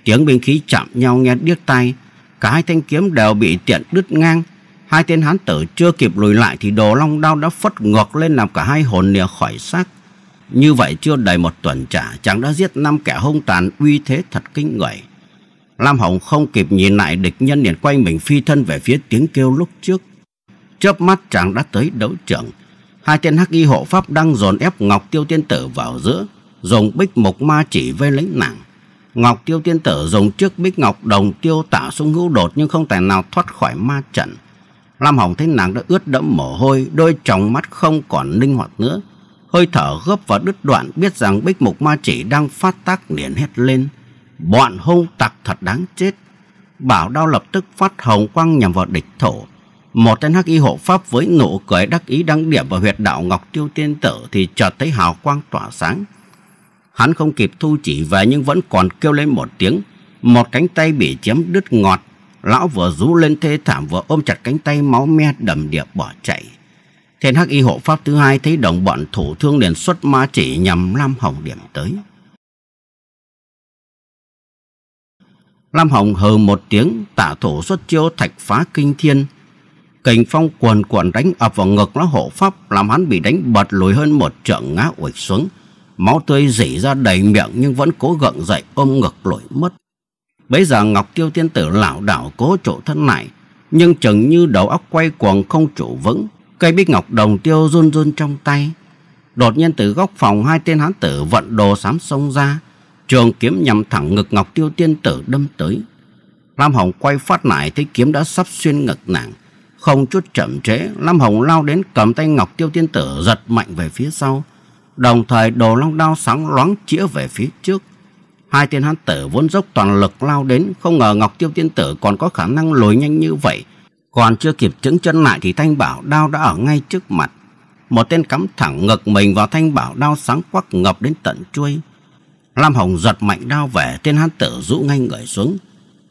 [SPEAKER 1] tiếng binh khí chạm nhau nghe điếc tai. Cả hai thanh kiếm đều bị tiện đứt ngang Hai tên hán tử chưa kịp lùi lại thì đồ long đao đã phất ngược lên làm cả hai hồn nìa khỏi xác. Như vậy chưa đầy một tuần trả, chàng đã giết năm kẻ hung tàn uy thế thật kinh người. Lam Hồng không kịp nhìn lại địch nhân liền quay mình phi thân về phía tiếng kêu lúc trước. Chớp mắt chàng đã tới đấu trường. Hai tên hắc y hộ pháp đang dồn ép Ngọc Tiêu Tiên Tử vào giữa, dùng bích mộc ma chỉ vây lấy nàng. Ngọc Tiêu Tiên Tử dùng trước bích ngọc đồng tiêu tả xuống ngũ đột nhưng không tài nào thoát khỏi ma trận. Lam Hồng thấy nàng đã ướt đẫm mồ hôi, đôi tròng mắt không còn linh hoạt nữa. Hơi thở gấp và đứt đoạn biết rằng bích mục ma chỉ đang phát tác liền hét lên. Bọn hung tặc thật đáng chết. Bảo đao lập tức phát hồng quang nhằm vào địch thổ. Một tên hắc y hộ pháp với nụ cười đắc ý đang điểm vào huyệt đạo Ngọc Tiêu Tiên Tử thì chợt thấy hào quang tỏa sáng. Hắn không kịp thu chỉ về nhưng vẫn còn kêu lên một tiếng. Một cánh tay bị chém đứt ngọt lão vừa rú lên thê thảm vừa ôm chặt cánh tay máu me đầm điệp bỏ chạy. Thiên hắc y hộ pháp thứ hai thấy đồng bọn thủ thương liền xuất ma chỉ nhằm Lam Hồng điểm tới. Lam Hồng hừ một tiếng, tả thủ xuất chiêu thạch phá kinh thiên. Kình phong cuồn cuộn đánh ập vào ngực lão hộ pháp làm hắn bị đánh bật lùi hơn một trượng ngã uịch xuống. Máu tươi rỉ ra đầy miệng nhưng vẫn cố gượng dậy ôm ngực lội mất. Bây giờ Ngọc Tiêu Tiên Tử lảo đảo cố trụ thân lại, nhưng chừng như đầu óc quay cuồng không trụ vững, cây bích ngọc đồng tiêu run run trong tay. Đột nhiên từ góc phòng hai tên hán tử vận đồ sám sông ra, trường kiếm nhắm thẳng ngực Ngọc Tiêu Tiên Tử đâm tới. Lam Hồng quay phát lại thấy kiếm đã sắp xuyên ngực nàng, không chút chậm trễ, Lam Hồng lao đến cầm tay Ngọc Tiêu Tiên Tử giật mạnh về phía sau, đồng thời đồ long đao sáng loáng chĩa về phía trước. Hai tên hán tử vốn dốc toàn lực lao đến, không ngờ Ngọc Tiêu Tiên Tử còn có khả năng lùi nhanh như vậy. Còn chưa kịp chững chân lại thì Thanh Bảo đao đã ở ngay trước mặt. Một tên cắm thẳng ngực mình vào Thanh Bảo đao sáng quắc ngập đến tận chuôi. Lam Hồng giật mạnh đao về, tên hán tử rũ ngay người xuống.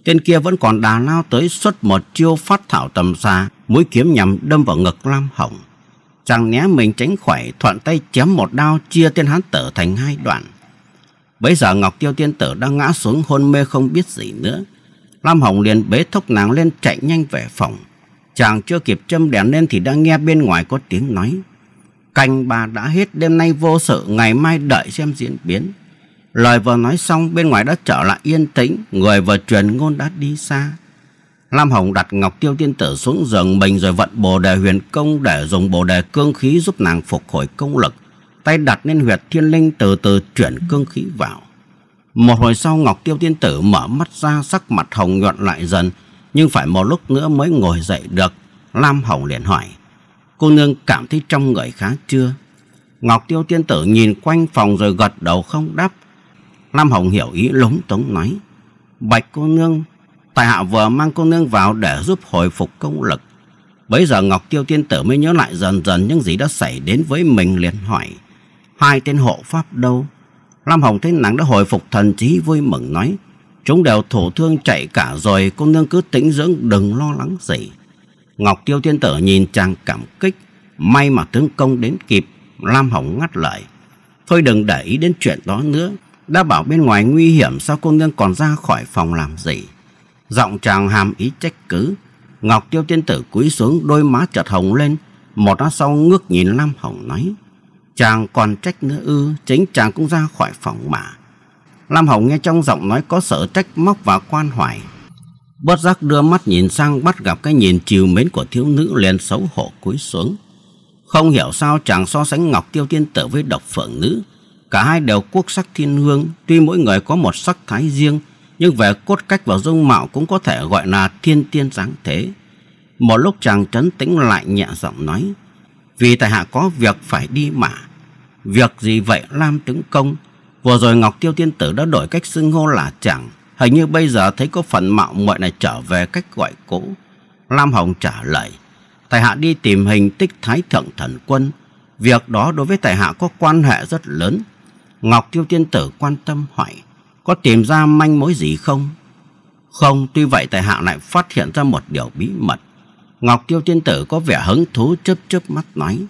[SPEAKER 1] Tên kia vẫn còn đà lao tới xuất một chiêu phát thảo tầm xa, mũi kiếm nhằm đâm vào ngực Lam Hồng. Chàng né mình tránh khỏi, thuận tay chém một đao chia tên hán tử thành hai đoạn. Bấy giờ Ngọc Tiêu Tiên Tử đang ngã xuống hôn mê không biết gì nữa. Lam Hồng liền bế thốc nàng lên chạy nhanh về phòng. Chàng chưa kịp châm đèn lên thì đã nghe bên ngoài có tiếng nói. Canh bà đã hết đêm nay vô sự, ngày mai đợi xem diễn biến. Lời vừa nói xong bên ngoài đã trở lại yên tĩnh, người vừa truyền ngôn đã đi xa. Lam Hồng đặt Ngọc Tiêu Tiên Tử xuống giường mình rồi vận bồ đề huyền công để dùng bồ đề cương khí giúp nàng phục hồi công lực tay đặt lên huyệt thiên linh từ từ chuyển cương khí vào. Một hồi sau Ngọc Tiêu Tiên Tử mở mắt ra sắc mặt hồng nhuận lại dần, nhưng phải một lúc nữa mới ngồi dậy được. Lam Hồng liền hỏi, cô nương cảm thấy trong người khá chưa? Ngọc Tiêu Tiên Tử nhìn quanh phòng rồi gật đầu không đáp. Lam Hồng hiểu ý lúng túng nói, Bạch cô nương, tài hạ vừa mang cô nương vào để giúp hồi phục công lực. bây giờ Ngọc Tiêu Tiên Tử mới nhớ lại dần dần những gì đã xảy đến với mình liền hỏi hai tên hộ pháp đâu? Lam Hồng thấy nàng đã hồi phục thần trí vui mừng nói. Chúng đều thổ thương chạy cả rồi, cô nương cứ tĩnh dưỡng đừng lo lắng gì. Ngọc Tiêu Thiên Tử nhìn chàng cảm kích, may mà tướng công đến kịp, Lam Hồng ngắt lời. Thôi đừng để ý đến chuyện đó nữa, đã bảo bên ngoài nguy hiểm sao cô nương còn ra khỏi phòng làm gì. Giọng chàng hàm ý trách cứ, Ngọc Tiêu Thiên Tử cúi xuống đôi má chợt hồng lên, một lát sau ngước nhìn Lam Hồng nói. Chàng còn trách nữa ư Chính chàng cũng ra khỏi phòng mà Lam Hồng nghe trong giọng nói có sở trách móc và quan hoài Bất giác đưa mắt nhìn sang Bắt gặp cái nhìn chiều mến của thiếu nữ liền xấu hổ cúi xuống Không hiểu sao chàng so sánh Ngọc Tiêu Tiên Tử với độc phượng nữ Cả hai đều quốc sắc thiên hương Tuy mỗi người có một sắc thái riêng Nhưng về cốt cách và dung mạo Cũng có thể gọi là thiên tiên dáng thế Một lúc chàng trấn tĩnh lại nhẹ giọng nói vì tại hạ có việc phải đi mà Việc gì vậy Lam tướng công Vừa rồi Ngọc Tiêu Tiên Tử đã đổi cách xưng hô là chẳng Hình như bây giờ thấy có phần mạo muội này trở về cách gọi cũ Lam Hồng trả lời Tài hạ đi tìm hình tích Thái Thượng Thần Quân Việc đó đối với tài hạ có quan hệ rất lớn Ngọc Tiêu Tiên Tử quan tâm hỏi Có tìm ra manh mối gì không? Không, tuy vậy tài hạ lại phát hiện ra một điều bí mật Ngọc Tiêu Tiên Tử có vẻ hứng thú chớp chớp mắt nói.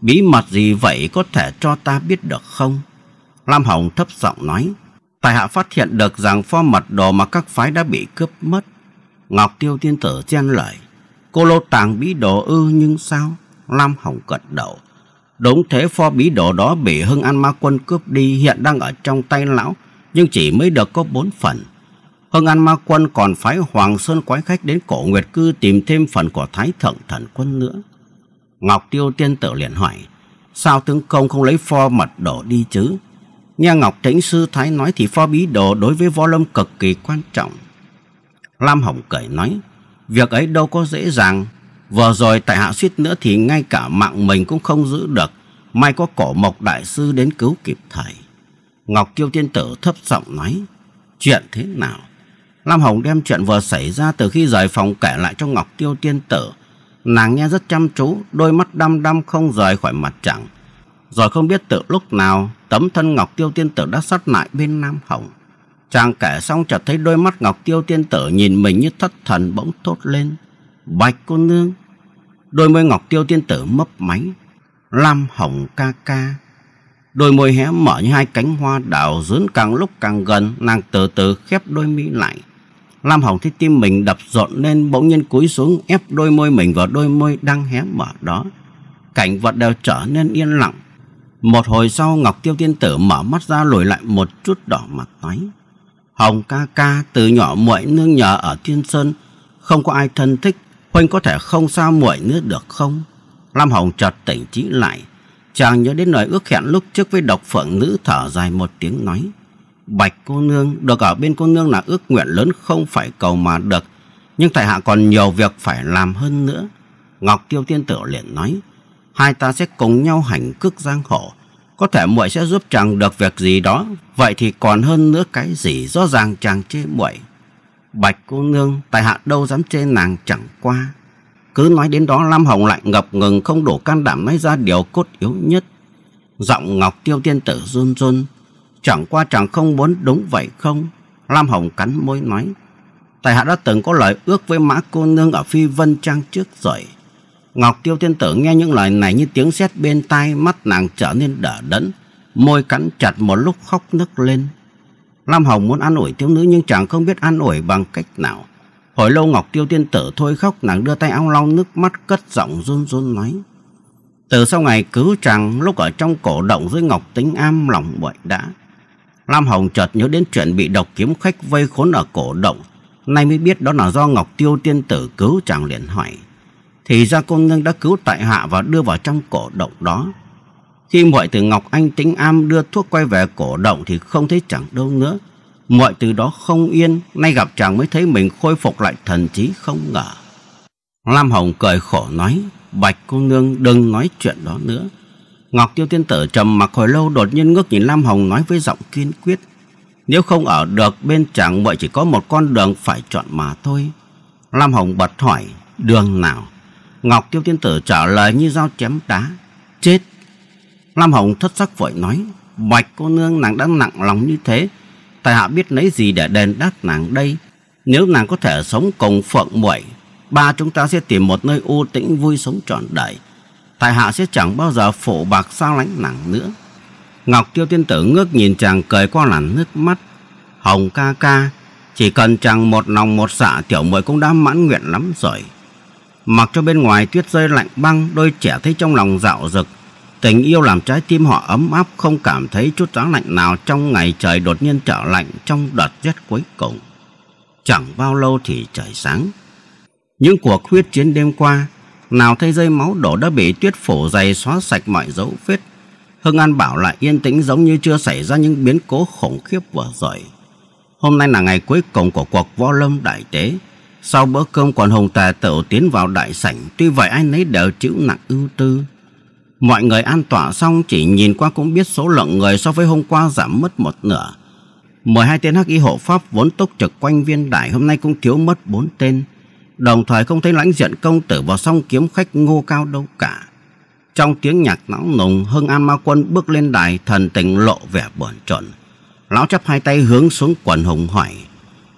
[SPEAKER 1] Bí mật gì vậy có thể cho ta biết được không? Lam Hồng thấp giọng nói. Tài hạ phát hiện được rằng pho mật đồ mà các phái đã bị cướp mất. Ngọc Tiêu Tiên Tử chen lời. Cô lô tàng bí đồ ư nhưng sao? Lam Hồng gật đầu. Đúng thế pho bí đồ đó bị Hưng An Ma Quân cướp đi hiện đang ở trong tay lão nhưng chỉ mới được có bốn phần. Hưng An Ma Quân còn phái Hoàng Sơn quái khách đến cổ Nguyệt Cư tìm thêm phần của Thái Thượng Thần Quân nữa. Ngọc Tiêu Tiên Tử liền hỏi, sao tướng công không lấy pho mật đồ đi chứ? Nghe Ngọc Trĩnh Sư Thái nói thì pho bí đồ đối với võ lâm cực kỳ quan trọng. Lam Hồng cười nói, việc ấy đâu có dễ dàng. Vừa rồi tại hạ suýt nữa thì ngay cả mạng mình cũng không giữ được. May có cổ mộc đại sư đến cứu kịp thời. Ngọc Tiêu Tiên Tử thấp giọng nói, chuyện thế nào? Lam Hồng đem chuyện vừa xảy ra từ khi rời phòng kể lại cho Ngọc Tiêu Tiên Tử. Nàng nghe rất chăm chú, đôi mắt đăm đăm không rời khỏi mặt trăng. Rồi không biết từ lúc nào, tấm thân Ngọc Tiêu Tiên Tử đã sát lại bên Lam Hồng. Chàng kể xong chợt thấy đôi mắt Ngọc Tiêu Tiên Tử nhìn mình như thất thần bỗng thốt lên. Bạch cô nương! Đôi môi Ngọc Tiêu Tiên Tử mấp máy. Lam Hồng ca ca. Đôi môi hé mở như hai cánh hoa đào dướn càng lúc càng gần, nàng từ từ khép đôi mi lại Lam Hồng thấy tim mình đập rộn lên bỗng nhiên cúi xuống ép đôi môi mình vào đôi môi đang hé mở đó. Cảnh vật đều trở nên yên lặng. Một hồi sau Ngọc Tiêu Tiên Tử mở mắt ra lùi lại một chút đỏ mặt nói. Hồng ca ca từ nhỏ muội nương nhờ ở Thiên Sơn. Không có ai thân thích. Huynh có thể không sao muội nữa được không? Lam Hồng chợt tỉnh trí lại. Chàng nhớ đến lời ước hẹn lúc trước với độc phượng nữ thở dài một tiếng nói. Bạch cô nương, được ở bên cô nương là ước nguyện lớn không phải cầu mà được. Nhưng tại hạ còn nhiều việc phải làm hơn nữa. Ngọc Tiêu Tiên Tử liền nói, hai ta sẽ cùng nhau hành cước giang hồ. Có thể muội sẽ giúp chàng được việc gì đó, vậy thì còn hơn nữa cái gì rõ ràng chàng chê muội. Bạch cô nương, tại hạ đâu dám chê nàng chẳng qua. Cứ nói đến đó Lam Hồng lại ngập ngừng không đủ can đảm nói ra điều cốt yếu nhất. Giọng Ngọc Tiêu Tiên Tử run run, Chẳng qua chàng không muốn đúng vậy không Lam Hồng cắn môi nói Tài hạ đã từng có lời ước với mã cô nương Ở phi vân trang trước rồi Ngọc Tiêu Thiên Tử nghe những lời này Như tiếng sét bên tai Mắt nàng trở nên đỏ đẫn Môi cắn chặt một lúc khóc nức lên Lam Hồng muốn an ủi thiếu nữ Nhưng chàng không biết an ủi bằng cách nào Hồi lâu Ngọc Tiêu Thiên Tử thôi khóc Nàng đưa tay áo lau nước mắt cất giọng run run nói Từ sau ngày cứu chàng Lúc ở trong cổ động dưới Ngọc Tính Am lòng bội đã Lam Hồng chợt nhớ đến chuyện bị độc kiếm khách vây khốn ở cổ động. Nay mới biết đó là do Ngọc Tiêu tiên tử cứu chàng liền hỏi. Thì ra cô nương đã cứu tại hạ và đưa vào trong cổ động đó. Khi mọi từ Ngọc Anh Tĩnh Am đưa thuốc quay về cổ động thì không thấy chàng đâu nữa. Mọi từ đó không yên, nay gặp chàng mới thấy mình khôi phục lại thần trí không ngờ. Lam Hồng cười khổ nói, Bạch cô nương đừng nói chuyện đó nữa. Ngọc Tiêu Tiên Tử trầm mặc hồi lâu đột nhiên ngước nhìn Lam Hồng nói với giọng kiên quyết. Nếu không ở được bên chàng vậy chỉ có một con đường phải chọn mà thôi. Lam Hồng bật hỏi đường nào? Ngọc Tiêu Tiên Tử trả lời như dao chém đá. Chết! Lam Hồng thất sắc vội nói. Bạch cô nương nàng đã nặng lòng như thế. Tài hạ biết lấy gì để đền đáp nàng đây. Nếu nàng có thể sống cùng phượng muội ba chúng ta sẽ tìm một nơi u tĩnh vui sống trọn đời tại hạ sẽ chẳng bao giờ phụ bạc sao lãnh nặng nữa ngọc tiêu tiên tử ngước nhìn chàng cười qua làn nước mắt hồng ca ca chỉ cần chàng một lòng một dạ tiểu muội cũng đã mãn nguyện lắm rồi mặc cho bên ngoài tuyết rơi lạnh băng đôi trẻ thấy trong lòng dạo rực tình yêu làm trái tim họ ấm áp không cảm thấy chút giá lạnh nào trong ngày trời đột nhiên trở lạnh trong đợt rét cuối cùng chẳng bao lâu thì trời sáng những cuộc huyết chiến đêm qua nào thấy dây máu đổ đã bị tuyết phủ dày xóa sạch mọi dấu vết. Hưng An bảo lại yên tĩnh giống như chưa xảy ra những biến cố khủng khiếp vừa rồi. Hôm nay là ngày cuối cùng của cuộc võ lâm đại tế. Sau bữa cơm còn Hùng Tà tự tiến vào đại sảnh, tuy vậy ai nấy đều chịu nặng ưu tư. Mọi người an tỏa xong chỉ nhìn qua cũng biết số lượng người so với hôm qua giảm mất một nửa. 12 tên hắc y hộ pháp vốn túc trực quanh viên đại hôm nay cũng thiếu mất 4 tên. Đồng thời không thấy lãnh diện công tử vào song kiếm khách ngô cao đâu cả Trong tiếng nhạc náo nùng Hưng An Ma Quân bước lên đài Thần tình lộ vẻ bồn trộn Lão chắp hai tay hướng xuống quần hùng hỏi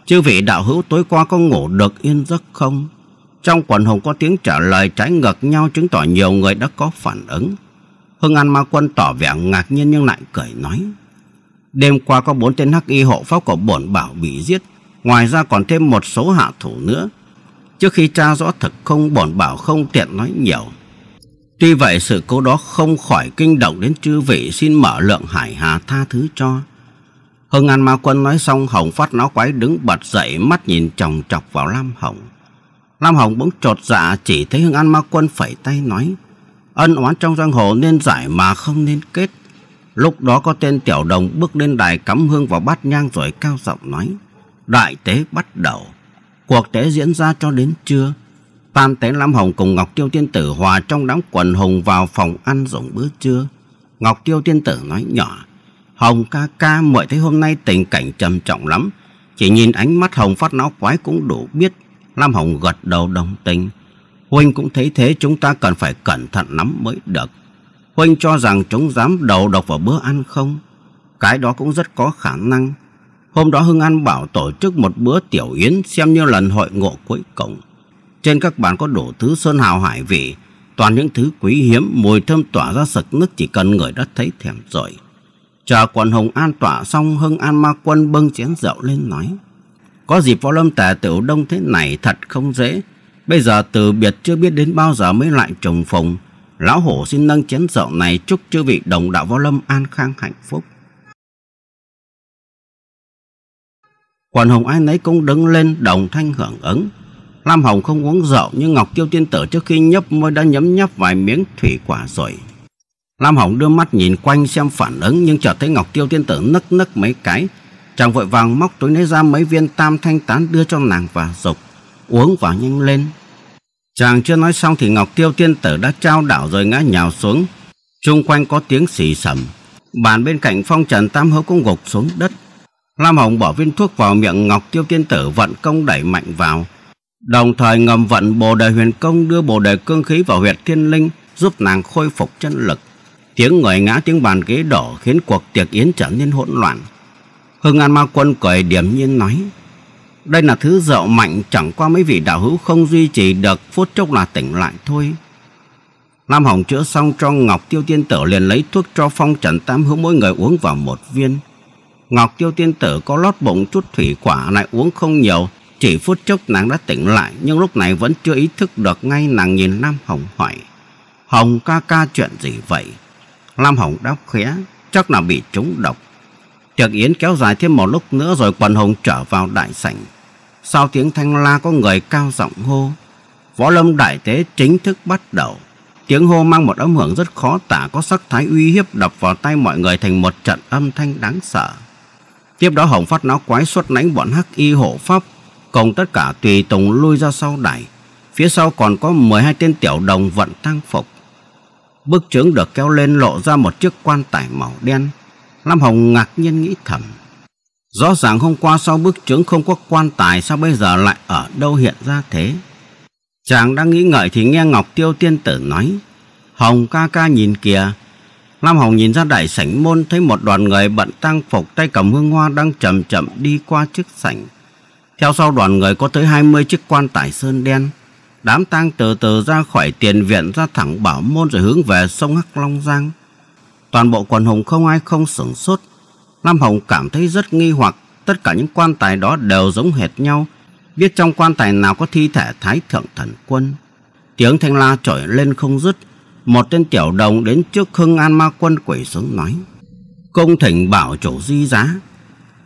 [SPEAKER 1] Chư vị đạo hữu tối qua có ngủ được yên giấc không? Trong quần hùng có tiếng trả lời trái ngược nhau chứng tỏ nhiều người đã có phản ứng. Hưng An Ma Quân tỏ vẻ ngạc nhiên nhưng lại cười nói. Đêm qua có bốn tên hắc y hộ pháp của bổn bảo bị giết. Ngoài ra còn thêm một số hạ thủ nữa. Trước khi tra rõ thật không bổn bảo không tiện nói nhiều Tuy vậy sự cố đó không khỏi kinh động đến chư vị xin mở lượng hải hà tha thứ cho Hưng An Ma Quân nói xong Hồng phát náo quái đứng bật dậy mắt nhìn chồng chọc vào Lam Hồng Lam Hồng bỗng trột dạ chỉ thấy Hưng An Ma Quân phẩy tay nói Ân oán trong giang hồ nên giải mà không nên kết Lúc đó có tên tiểu đồng bước lên đài cắm hương vào bát nhang rồi cao giọng nói Đại tế bắt đầu Cuộc tế diễn ra cho đến trưa. Tam Tế Lâm Hồng cùng Ngọc Tiêu Tiên Tử hòa trong đám quần hùng vào phòng ăn dùng bữa trưa. Ngọc Tiêu Tiên Tử nói nhỏ, Hồng ca ca mọi thấy hôm nay tình cảnh trầm trọng lắm. Chỉ nhìn ánh mắt Hồng phát náo quái cũng đủ biết. Lâm Hồng gật đầu đồng tình. Huynh cũng thấy thế chúng ta cần phải cẩn thận lắm mới được. Huynh cho rằng chúng dám đầu độc vào bữa ăn không? Cái đó cũng rất có khả năng. Hôm đó Hưng An Bảo tổ chức một bữa tiểu yến xem như lần hội ngộ cuối cùng. Trên các bàn có đủ thứ sơn hào hải vị, toàn những thứ quý hiếm mùi thơm tỏa ra sực nức chỉ cần người đã thấy thèm rồi. Chờ quần hồng an tỏa xong Hưng An Ma Quân bưng chén rượu lên nói. Có dịp võ lâm tà tiểu đông thế này thật không dễ. Bây giờ từ biệt chưa biết đến bao giờ mới lại trùng phùng. Lão hổ xin nâng chén rượu này chúc chư vị đồng đạo võ lâm an khang hạnh phúc. Quần hồng ai nấy cũng đứng lên đồng thanh hưởng ứng. Lam Hồng không uống rượu nhưng Ngọc Kiêu Tiên Tử trước khi nhấp môi đã nhấm nhấp vài miếng thủy quả rồi. Lam Hồng đưa mắt nhìn quanh xem phản ứng nhưng chợt thấy Ngọc Kiêu Tiên Tử nấc nấc mấy cái. Chàng vội vàng móc túi lấy ra mấy viên tam thanh tán đưa cho nàng và dục uống vào nhanh lên. Chàng chưa nói xong thì Ngọc Tiêu Tiên Tử đã trao đảo rồi ngã nhào xuống. Trung quanh có tiếng xì sầm. Bàn bên cạnh phong trần tam hữu cũng gục xuống đất. Lam Hồng bỏ viên thuốc vào miệng Ngọc Tiêu Tiên Tử vận công đẩy mạnh vào. Đồng thời ngầm vận bồ đề huyền công đưa bồ đề cương khí vào huyệt thiên linh giúp nàng khôi phục chân lực. Tiếng người ngã tiếng bàn ghế đổ khiến cuộc tiệc yến trở nên hỗn loạn. Hưng An Ma Quân cười điểm nhiên nói Đây là thứ rượu mạnh chẳng qua mấy vị đạo hữu không duy trì được phút chốc là tỉnh lại thôi. Lam Hồng chữa xong cho Ngọc Tiêu Tiên Tử liền lấy thuốc cho Phong Trần Tam hữu mỗi người uống vào một viên. Ngọc Tiêu Tiên Tử có lót bụng chút thủy quả lại uống không nhiều. Chỉ phút chốc nàng đã tỉnh lại nhưng lúc này vẫn chưa ý thức được ngay nàng nhìn Lam Hồng hỏi. Hồng ca ca chuyện gì vậy? Lam Hồng đáp khẽ, chắc là bị trúng độc. Tiệc yến kéo dài thêm một lúc nữa rồi quần Hồng trở vào đại sảnh. Sau tiếng thanh la có người cao giọng hô. Võ lâm đại tế chính thức bắt đầu. Tiếng hô mang một âm hưởng rất khó tả có sắc thái uy hiếp đập vào tai mọi người thành một trận âm thanh đáng sợ. Tiếp đó Hồng Phát Não Quái xuất đánh bọn Hắc Y Hộ Pháp Cùng tất cả tùy tùng lui ra sau đài Phía sau còn có 12 tên tiểu đồng vận tăng phục Bức trướng được kéo lên lộ ra một chiếc quan tài màu đen lâm Hồng ngạc nhiên nghĩ thầm Rõ ràng hôm qua sau bức trướng không có quan tài Sao bây giờ lại ở đâu hiện ra thế Chàng đang nghĩ ngợi thì nghe Ngọc Tiêu Tiên Tử nói Hồng ca ca nhìn kìa Lam Hồng nhìn ra đại sảnh môn thấy một đoàn người bận tang phục tay cầm hương hoa đang chậm chậm đi qua trước sảnh. Theo sau đoàn người có tới 20 chiếc quan tài sơn đen. Đám tang từ từ ra khỏi tiền viện ra thẳng bảo môn rồi hướng về sông Hắc Long Giang. Toàn bộ quần hùng không ai không sửng sốt. Lam Hồng cảm thấy rất nghi hoặc. Tất cả những quan tài đó đều giống hệt nhau. Biết trong quan tài nào có thi thể Thái Thượng Thần Quân. Tiếng thanh la trỗi lên không dứt một tên tiểu đồng đến trước Hưng An Ma Quân quỷ xuống nói. Công thỉnh bảo chủ di giá.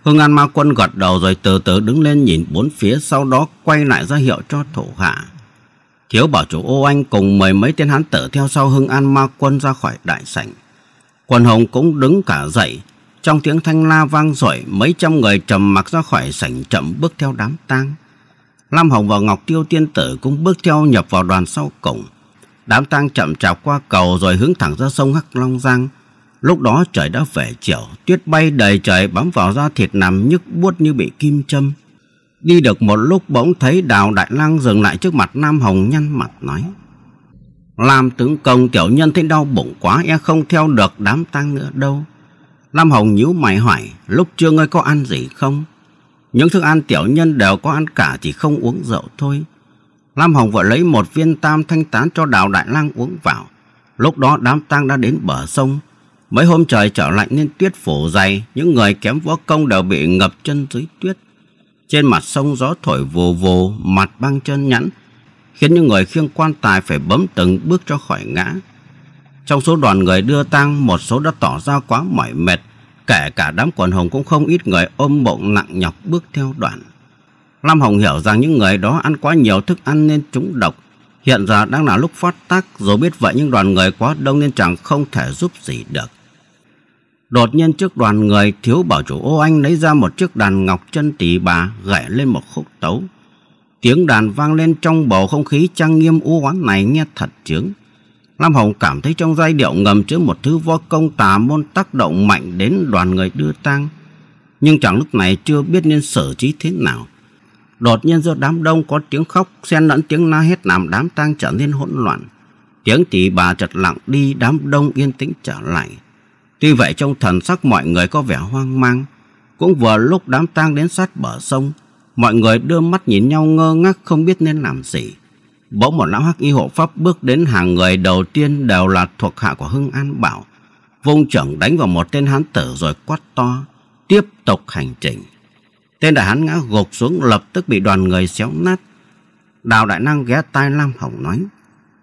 [SPEAKER 1] Hưng An Ma Quân gật đầu rồi từ từ đứng lên nhìn bốn phía sau đó quay lại ra hiệu cho thủ hạ. Thiếu bảo chủ ô anh cùng mười mấy tên hán tử theo sau Hưng An Ma Quân ra khỏi đại sảnh. Quần hồng cũng đứng cả dậy. Trong tiếng thanh la vang dội mấy trăm người trầm mặc ra khỏi sảnh chậm bước theo đám tang. Lam Hồng và Ngọc Tiêu Tiên Tử cũng bước theo nhập vào đoàn sau cổng. Đám tang chậm chạp qua cầu rồi hướng thẳng ra sông Hắc Long Giang. Lúc đó trời đã về chiều, tuyết bay đầy trời bám vào da thịt nằm nhức buốt như bị kim châm. Đi được một lúc bỗng thấy Đào Đại lăng dừng lại trước mặt Nam Hồng nhăn mặt nói. Làm tướng công tiểu nhân thấy đau bụng quá e không theo được đám tang nữa đâu. Nam Hồng nhíu mày hỏi lúc trưa ngươi có ăn gì không? Những thức ăn tiểu nhân đều có ăn cả chỉ không uống rượu thôi. Lam Hồng vợ lấy một viên tam thanh tán cho Đào Đại Lang uống vào. Lúc đó đám tang đã đến bờ sông. Mấy hôm trời trở lạnh nên tuyết phủ dày, những người kém võ công đều bị ngập chân dưới tuyết. Trên mặt sông gió thổi vù vù, mặt băng chân nhẵn, khiến những người khiêng quan tài phải bấm từng bước cho khỏi ngã. Trong số đoàn người đưa tang, một số đã tỏ ra quá mỏi mệt, kể cả đám quần hồng cũng không ít người ôm bụng nặng nhọc bước theo đoàn. Lam Hồng hiểu rằng những người đó ăn quá nhiều thức ăn nên trúng độc. Hiện giờ đang là lúc phát tác, dù biết vậy nhưng đoàn người quá đông nên chẳng không thể giúp gì được. Đột nhiên trước đoàn người, thiếu bảo chủ ô anh lấy ra một chiếc đàn ngọc chân tỷ bà gảy lên một khúc tấu. Tiếng đàn vang lên trong bầu không khí trang nghiêm u oán này nghe thật chướng. Lam Hồng cảm thấy trong giai điệu ngầm chứa một thứ vô công tà môn tác động mạnh đến đoàn người đưa tang. Nhưng chẳng lúc này chưa biết nên xử trí thế nào. Đột nhiên giữa đám đông có tiếng khóc, xen lẫn tiếng la hét làm đám tang trở nên hỗn loạn. Tiếng tỷ bà chợt lặng đi, đám đông yên tĩnh trở lại. Tuy vậy trong thần sắc mọi người có vẻ hoang mang. Cũng vừa lúc đám tang đến sát bờ sông, mọi người đưa mắt nhìn nhau ngơ ngác không biết nên làm gì. Bỗng một lão hắc y hộ pháp bước đến hàng người đầu tiên đều là thuộc hạ của Hưng An Bảo. Vung trưởng đánh vào một tên hán tử rồi quát to, tiếp tục hành trình. Tên đại hán ngã gục xuống lập tức bị đoàn người xéo nát. Đào đại năng ghé tai Lam Hồng nói.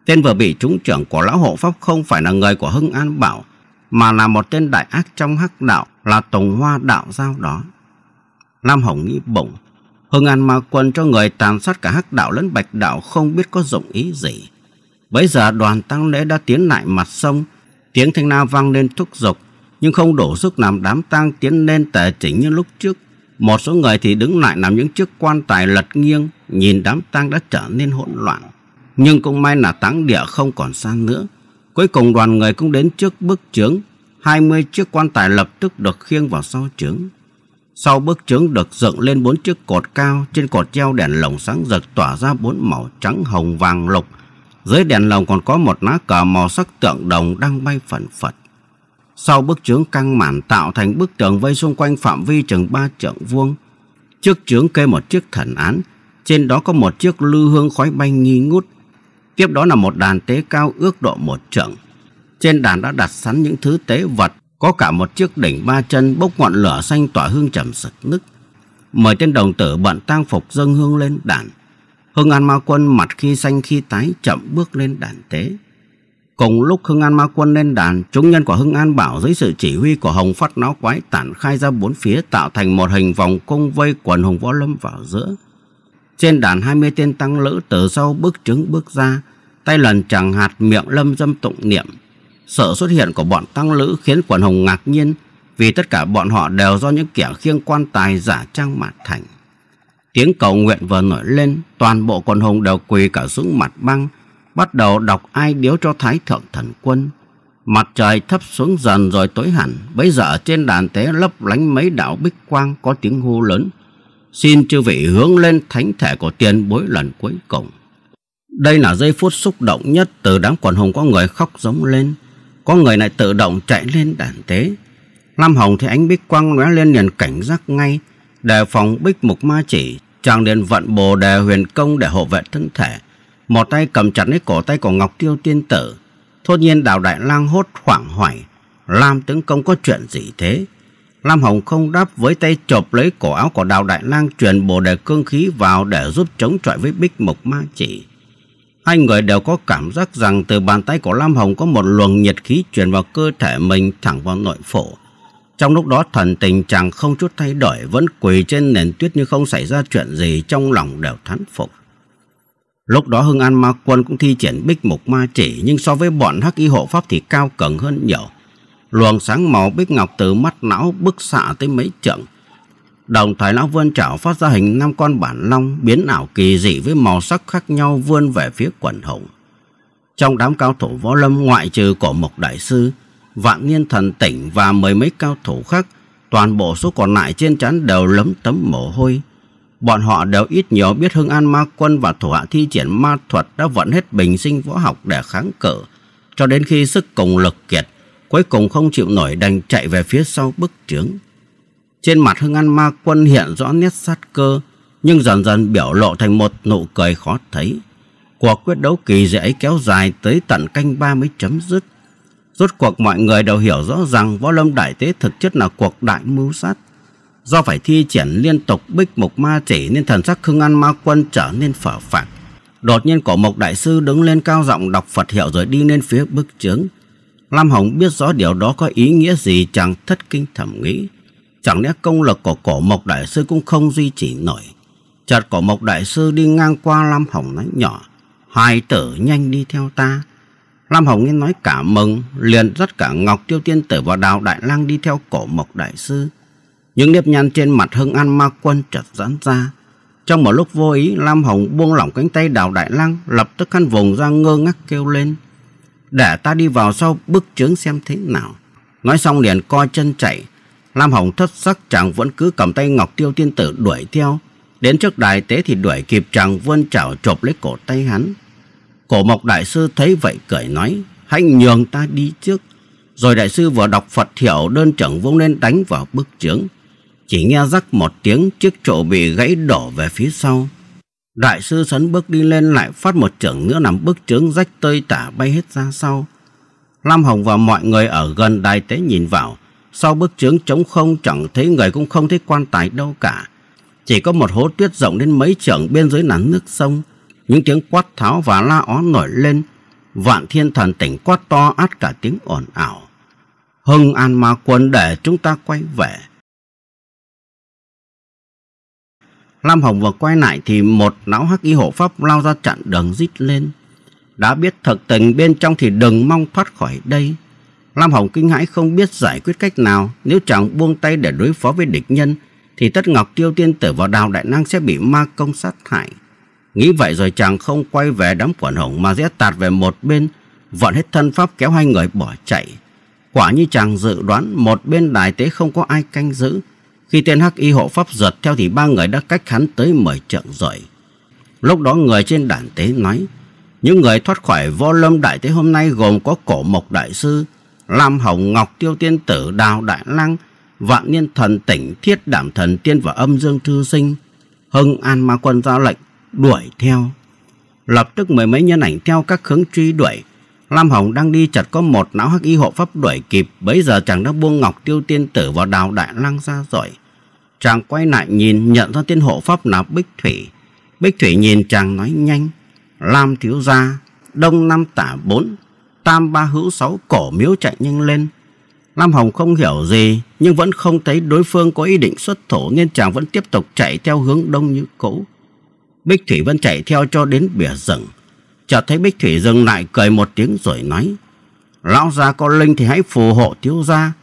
[SPEAKER 1] Tên vừa bị trúng trưởng của lão hộ pháp không phải là người của Hưng An Bảo, mà là một tên đại ác trong hắc đạo là Tùng Hoa Đạo Giao đó. Lam Hồng nghĩ bụng, Hưng An ma quần cho người tàn sát cả hắc đạo lẫn bạch đạo không biết có dụng ý gì. Bấy giờ đoàn tăng lễ đã tiến lại mặt sông, tiếng thanh na vang lên thúc giục, nhưng không đủ sức làm đám tang tiến lên tệ chỉnh như lúc trước một số người thì đứng lại nằm những chiếc quan tài lật nghiêng, nhìn đám tang đã trở nên hỗn loạn. Nhưng cũng may là táng địa không còn xa nữa. Cuối cùng đoàn người cũng đến trước bức trướng. mươi chiếc quan tài lập tức được khiêng vào sau trướng. Sau bức trướng được dựng lên bốn chiếc cột cao, trên cột treo đèn lồng sáng rực tỏa ra bốn màu trắng, hồng, vàng, lục. Dưới đèn lồng còn có một lá cờ màu sắc tượng đồng đang bay phẩn phật. Sau bức trướng căng mản tạo thành bức tường vây xung quanh phạm vi chừng ba trượng vuông. Trước trướng kê một chiếc thần án, trên đó có một chiếc lư hương khói bay nghi ngút. Tiếp đó là một đàn tế cao ước độ một trượng. Trên đàn đã đặt sẵn những thứ tế vật, có cả một chiếc đỉnh ba chân bốc ngọn lửa xanh tỏa hương trầm sực nức. Mời tên đồng tử bận tang phục dâng hương lên đàn. Hưng An Ma Quân mặt khi xanh khi tái chậm bước lên đàn tế. Cùng lúc Hưng An Ma Quân lên đàn, chúng nhân của Hưng An Bảo dưới sự chỉ huy của Hồng Phát Náo Quái tản khai ra bốn phía tạo thành một hình vòng cung vây quần Hồng Võ Lâm vào giữa. Trên đàn hai mươi tên tăng lữ từ sau bước trứng bước ra, tay lần chẳng hạt miệng lâm dâm tụng niệm. Sợ xuất hiện của bọn tăng lữ khiến quần Hồng ngạc nhiên vì tất cả bọn họ đều do những kẻ khiêng quan tài giả trang mặt thành. Tiếng cầu nguyện vừa nổi lên, toàn bộ quần Hồng đều quỳ cả xuống mặt băng, bắt đầu đọc ai điếu cho Thái Thượng Thần Quân. Mặt trời thấp xuống dần rồi tối hẳn, bấy giờ trên đàn tế lấp lánh mấy đạo bích quang có tiếng hô lớn. Xin chư vị hướng lên thánh thể của tiền bối lần cuối cùng. Đây là giây phút xúc động nhất từ đám quần hùng có người khóc giống lên. Có người lại tự động chạy lên đàn tế. Lam Hồng thấy ánh bích quang lóe lên liền cảnh giác ngay, đề phòng bích mục ma chỉ. Chàng liền vận bồ đề huyền công để hộ vệ thân thể một tay cầm chặt lấy cổ tay của Ngọc Tiêu tiên tử. Thốt nhiên Đào Đại Lang hốt hoảng hoài, Lam tướng công có chuyện gì thế? Lam Hồng không đáp với tay chộp lấy cổ áo của Đào Đại Lang truyền bồ đề cương khí vào để giúp chống chọi với bích mục ma chỉ. Hai người đều có cảm giác rằng từ bàn tay của Lam Hồng có một luồng nhiệt khí truyền vào cơ thể mình thẳng vào nội phủ. Trong lúc đó thần tình chàng không chút thay đổi vẫn quỳ trên nền tuyết như không xảy ra chuyện gì trong lòng đều thán phục. Lúc đó Hưng An Ma Quân cũng thi triển bích mục ma chỉ nhưng so với bọn hắc y hộ pháp thì cao cẩn hơn nhiều. Luồng sáng màu bích ngọc từ mắt não bức xạ tới mấy trượng. Đồng thời lão vươn chảo phát ra hình năm con bản long biến ảo kỳ dị với màu sắc khác nhau vươn về phía quần hùng. Trong đám cao thủ võ lâm ngoại trừ cổ mộc đại sư, vạn niên thần tỉnh và mười mấy cao thủ khác, toàn bộ số còn lại trên trán đều lấm tấm mồ hôi Bọn họ đều ít nhiều biết Hưng An Ma Quân và thủ hạ thi triển ma thuật đã vận hết bình sinh võ học để kháng cự. Cho đến khi sức cùng lực kiệt, cuối cùng không chịu nổi đành chạy về phía sau bức trướng. Trên mặt Hưng An Ma Quân hiện rõ nét sát cơ, nhưng dần dần biểu lộ thành một nụ cười khó thấy. Cuộc quyết đấu kỳ dễ kéo dài tới tận canh ba mới chấm dứt. Rốt cuộc mọi người đều hiểu rõ rằng Võ Lâm Đại Tế thực chất là cuộc đại mưu sát. Do phải thi triển liên tục bích mục ma chỉ nên thần sắc Khương An Ma Quân trở nên phở phạc. Đột nhiên cổ mộc đại sư đứng lên cao giọng đọc Phật hiệu rồi đi lên phía bức chướng. Lam Hồng biết rõ điều đó có ý nghĩa gì chẳng thất kinh thẩm nghĩ. Chẳng lẽ công lực của cổ mộc đại sư cũng không duy trì nổi. Chợt cổ mộc đại sư đi ngang qua Lam Hồng nói nhỏ. hai tử nhanh đi theo ta. Lam Hồng nghe nói cả mừng, liền dắt cả Ngọc Tiêu Tiên Tử và Đào Đại Lang đi theo cổ mộc đại sư. Những nếp nhăn trên mặt Hưng An Ma Quân chợt giãn ra. Trong một lúc vô ý, Lam Hồng buông lỏng cánh tay Đào Đại Lăng, lập tức khăn vùng ra ngơ ngác kêu lên. Để ta đi vào sau bức trướng xem thế nào. Nói xong liền co chân chạy. Lam Hồng thất sắc chàng vẫn cứ cầm tay Ngọc Tiêu Tiên Tử đuổi theo. Đến trước đài tế thì đuổi kịp chàng vươn chảo chộp lấy cổ tay hắn. Cổ mộc đại sư thấy vậy cười nói, hãy nhường ta đi trước. Rồi đại sư vừa đọc Phật thiểu đơn trưởng vung lên đánh vào bức trướng. Chỉ nghe rắc một tiếng chiếc trụ bị gãy đổ về phía sau. Đại sư sấn bước đi lên lại phát một trưởng nữa nằm bức trướng rách tơi tả bay hết ra sau. Lam Hồng và mọi người ở gần đài tế nhìn vào. Sau bức trướng trống không chẳng thấy người cũng không thấy quan tài đâu cả. Chỉ có một hố tuyết rộng đến mấy trượng bên dưới nắn nước sông. Những tiếng quát tháo và la ó nổi lên. Vạn thiên thần tỉnh quát to át cả tiếng ồn ảo. Hưng an mà quân để chúng ta quay về. Lam Hồng vừa quay lại thì một lão hắc y hộ pháp lao ra chặn đường rít lên. Đã biết thật tình bên trong thì đừng mong thoát khỏi đây. Lam Hồng kinh hãi không biết giải quyết cách nào. Nếu chẳng buông tay để đối phó với địch nhân thì Tất Ngọc Tiêu Tiên Tử vào đào đại năng sẽ bị ma công sát hại. Nghĩ vậy rồi chàng không quay về đám quần hồng mà rẽ tạt về một bên, vận hết thân pháp kéo hai người bỏ chạy. Quả như chàng dự đoán một bên đại tế không có ai canh giữ, khi tên hắc y hộ pháp giật theo thì ba người đã cách hắn tới mười trượng rồi. Lúc đó người trên đàn tế nói, những người thoát khỏi võ lâm đại tế hôm nay gồm có cổ mộc đại sư, Lam Hồng Ngọc Tiêu Tiên Tử Đào Đại Lăng, Vạn Niên Thần Tỉnh Thiết Đảm Thần Tiên và Âm Dương Thư Sinh. Hưng An Ma Quân ra lệnh, đuổi theo. Lập tức mười mấy nhân ảnh theo các hướng truy đuổi, Lam Hồng đang đi chật có một não hắc y hộ pháp đuổi kịp, bấy giờ chàng đã buông ngọc tiêu tiên tử vào đào đại lăng ra rồi. Chàng quay lại nhìn nhận ra tiên hộ pháp là Bích Thủy. Bích Thủy nhìn chàng nói nhanh, Lam thiếu gia, đông năm tả bốn, tam ba hữu sáu cổ miếu chạy nhanh lên. Lam Hồng không hiểu gì nhưng vẫn không thấy đối phương có ý định xuất thủ nên chàng vẫn tiếp tục chạy theo hướng đông như cũ. Bích Thủy vẫn chạy theo cho đến bìa rừng. Chợt thấy Bích Thủy dừng lại cười một tiếng rồi nói. Lão gia có linh thì hãy phù hộ thiếu gia.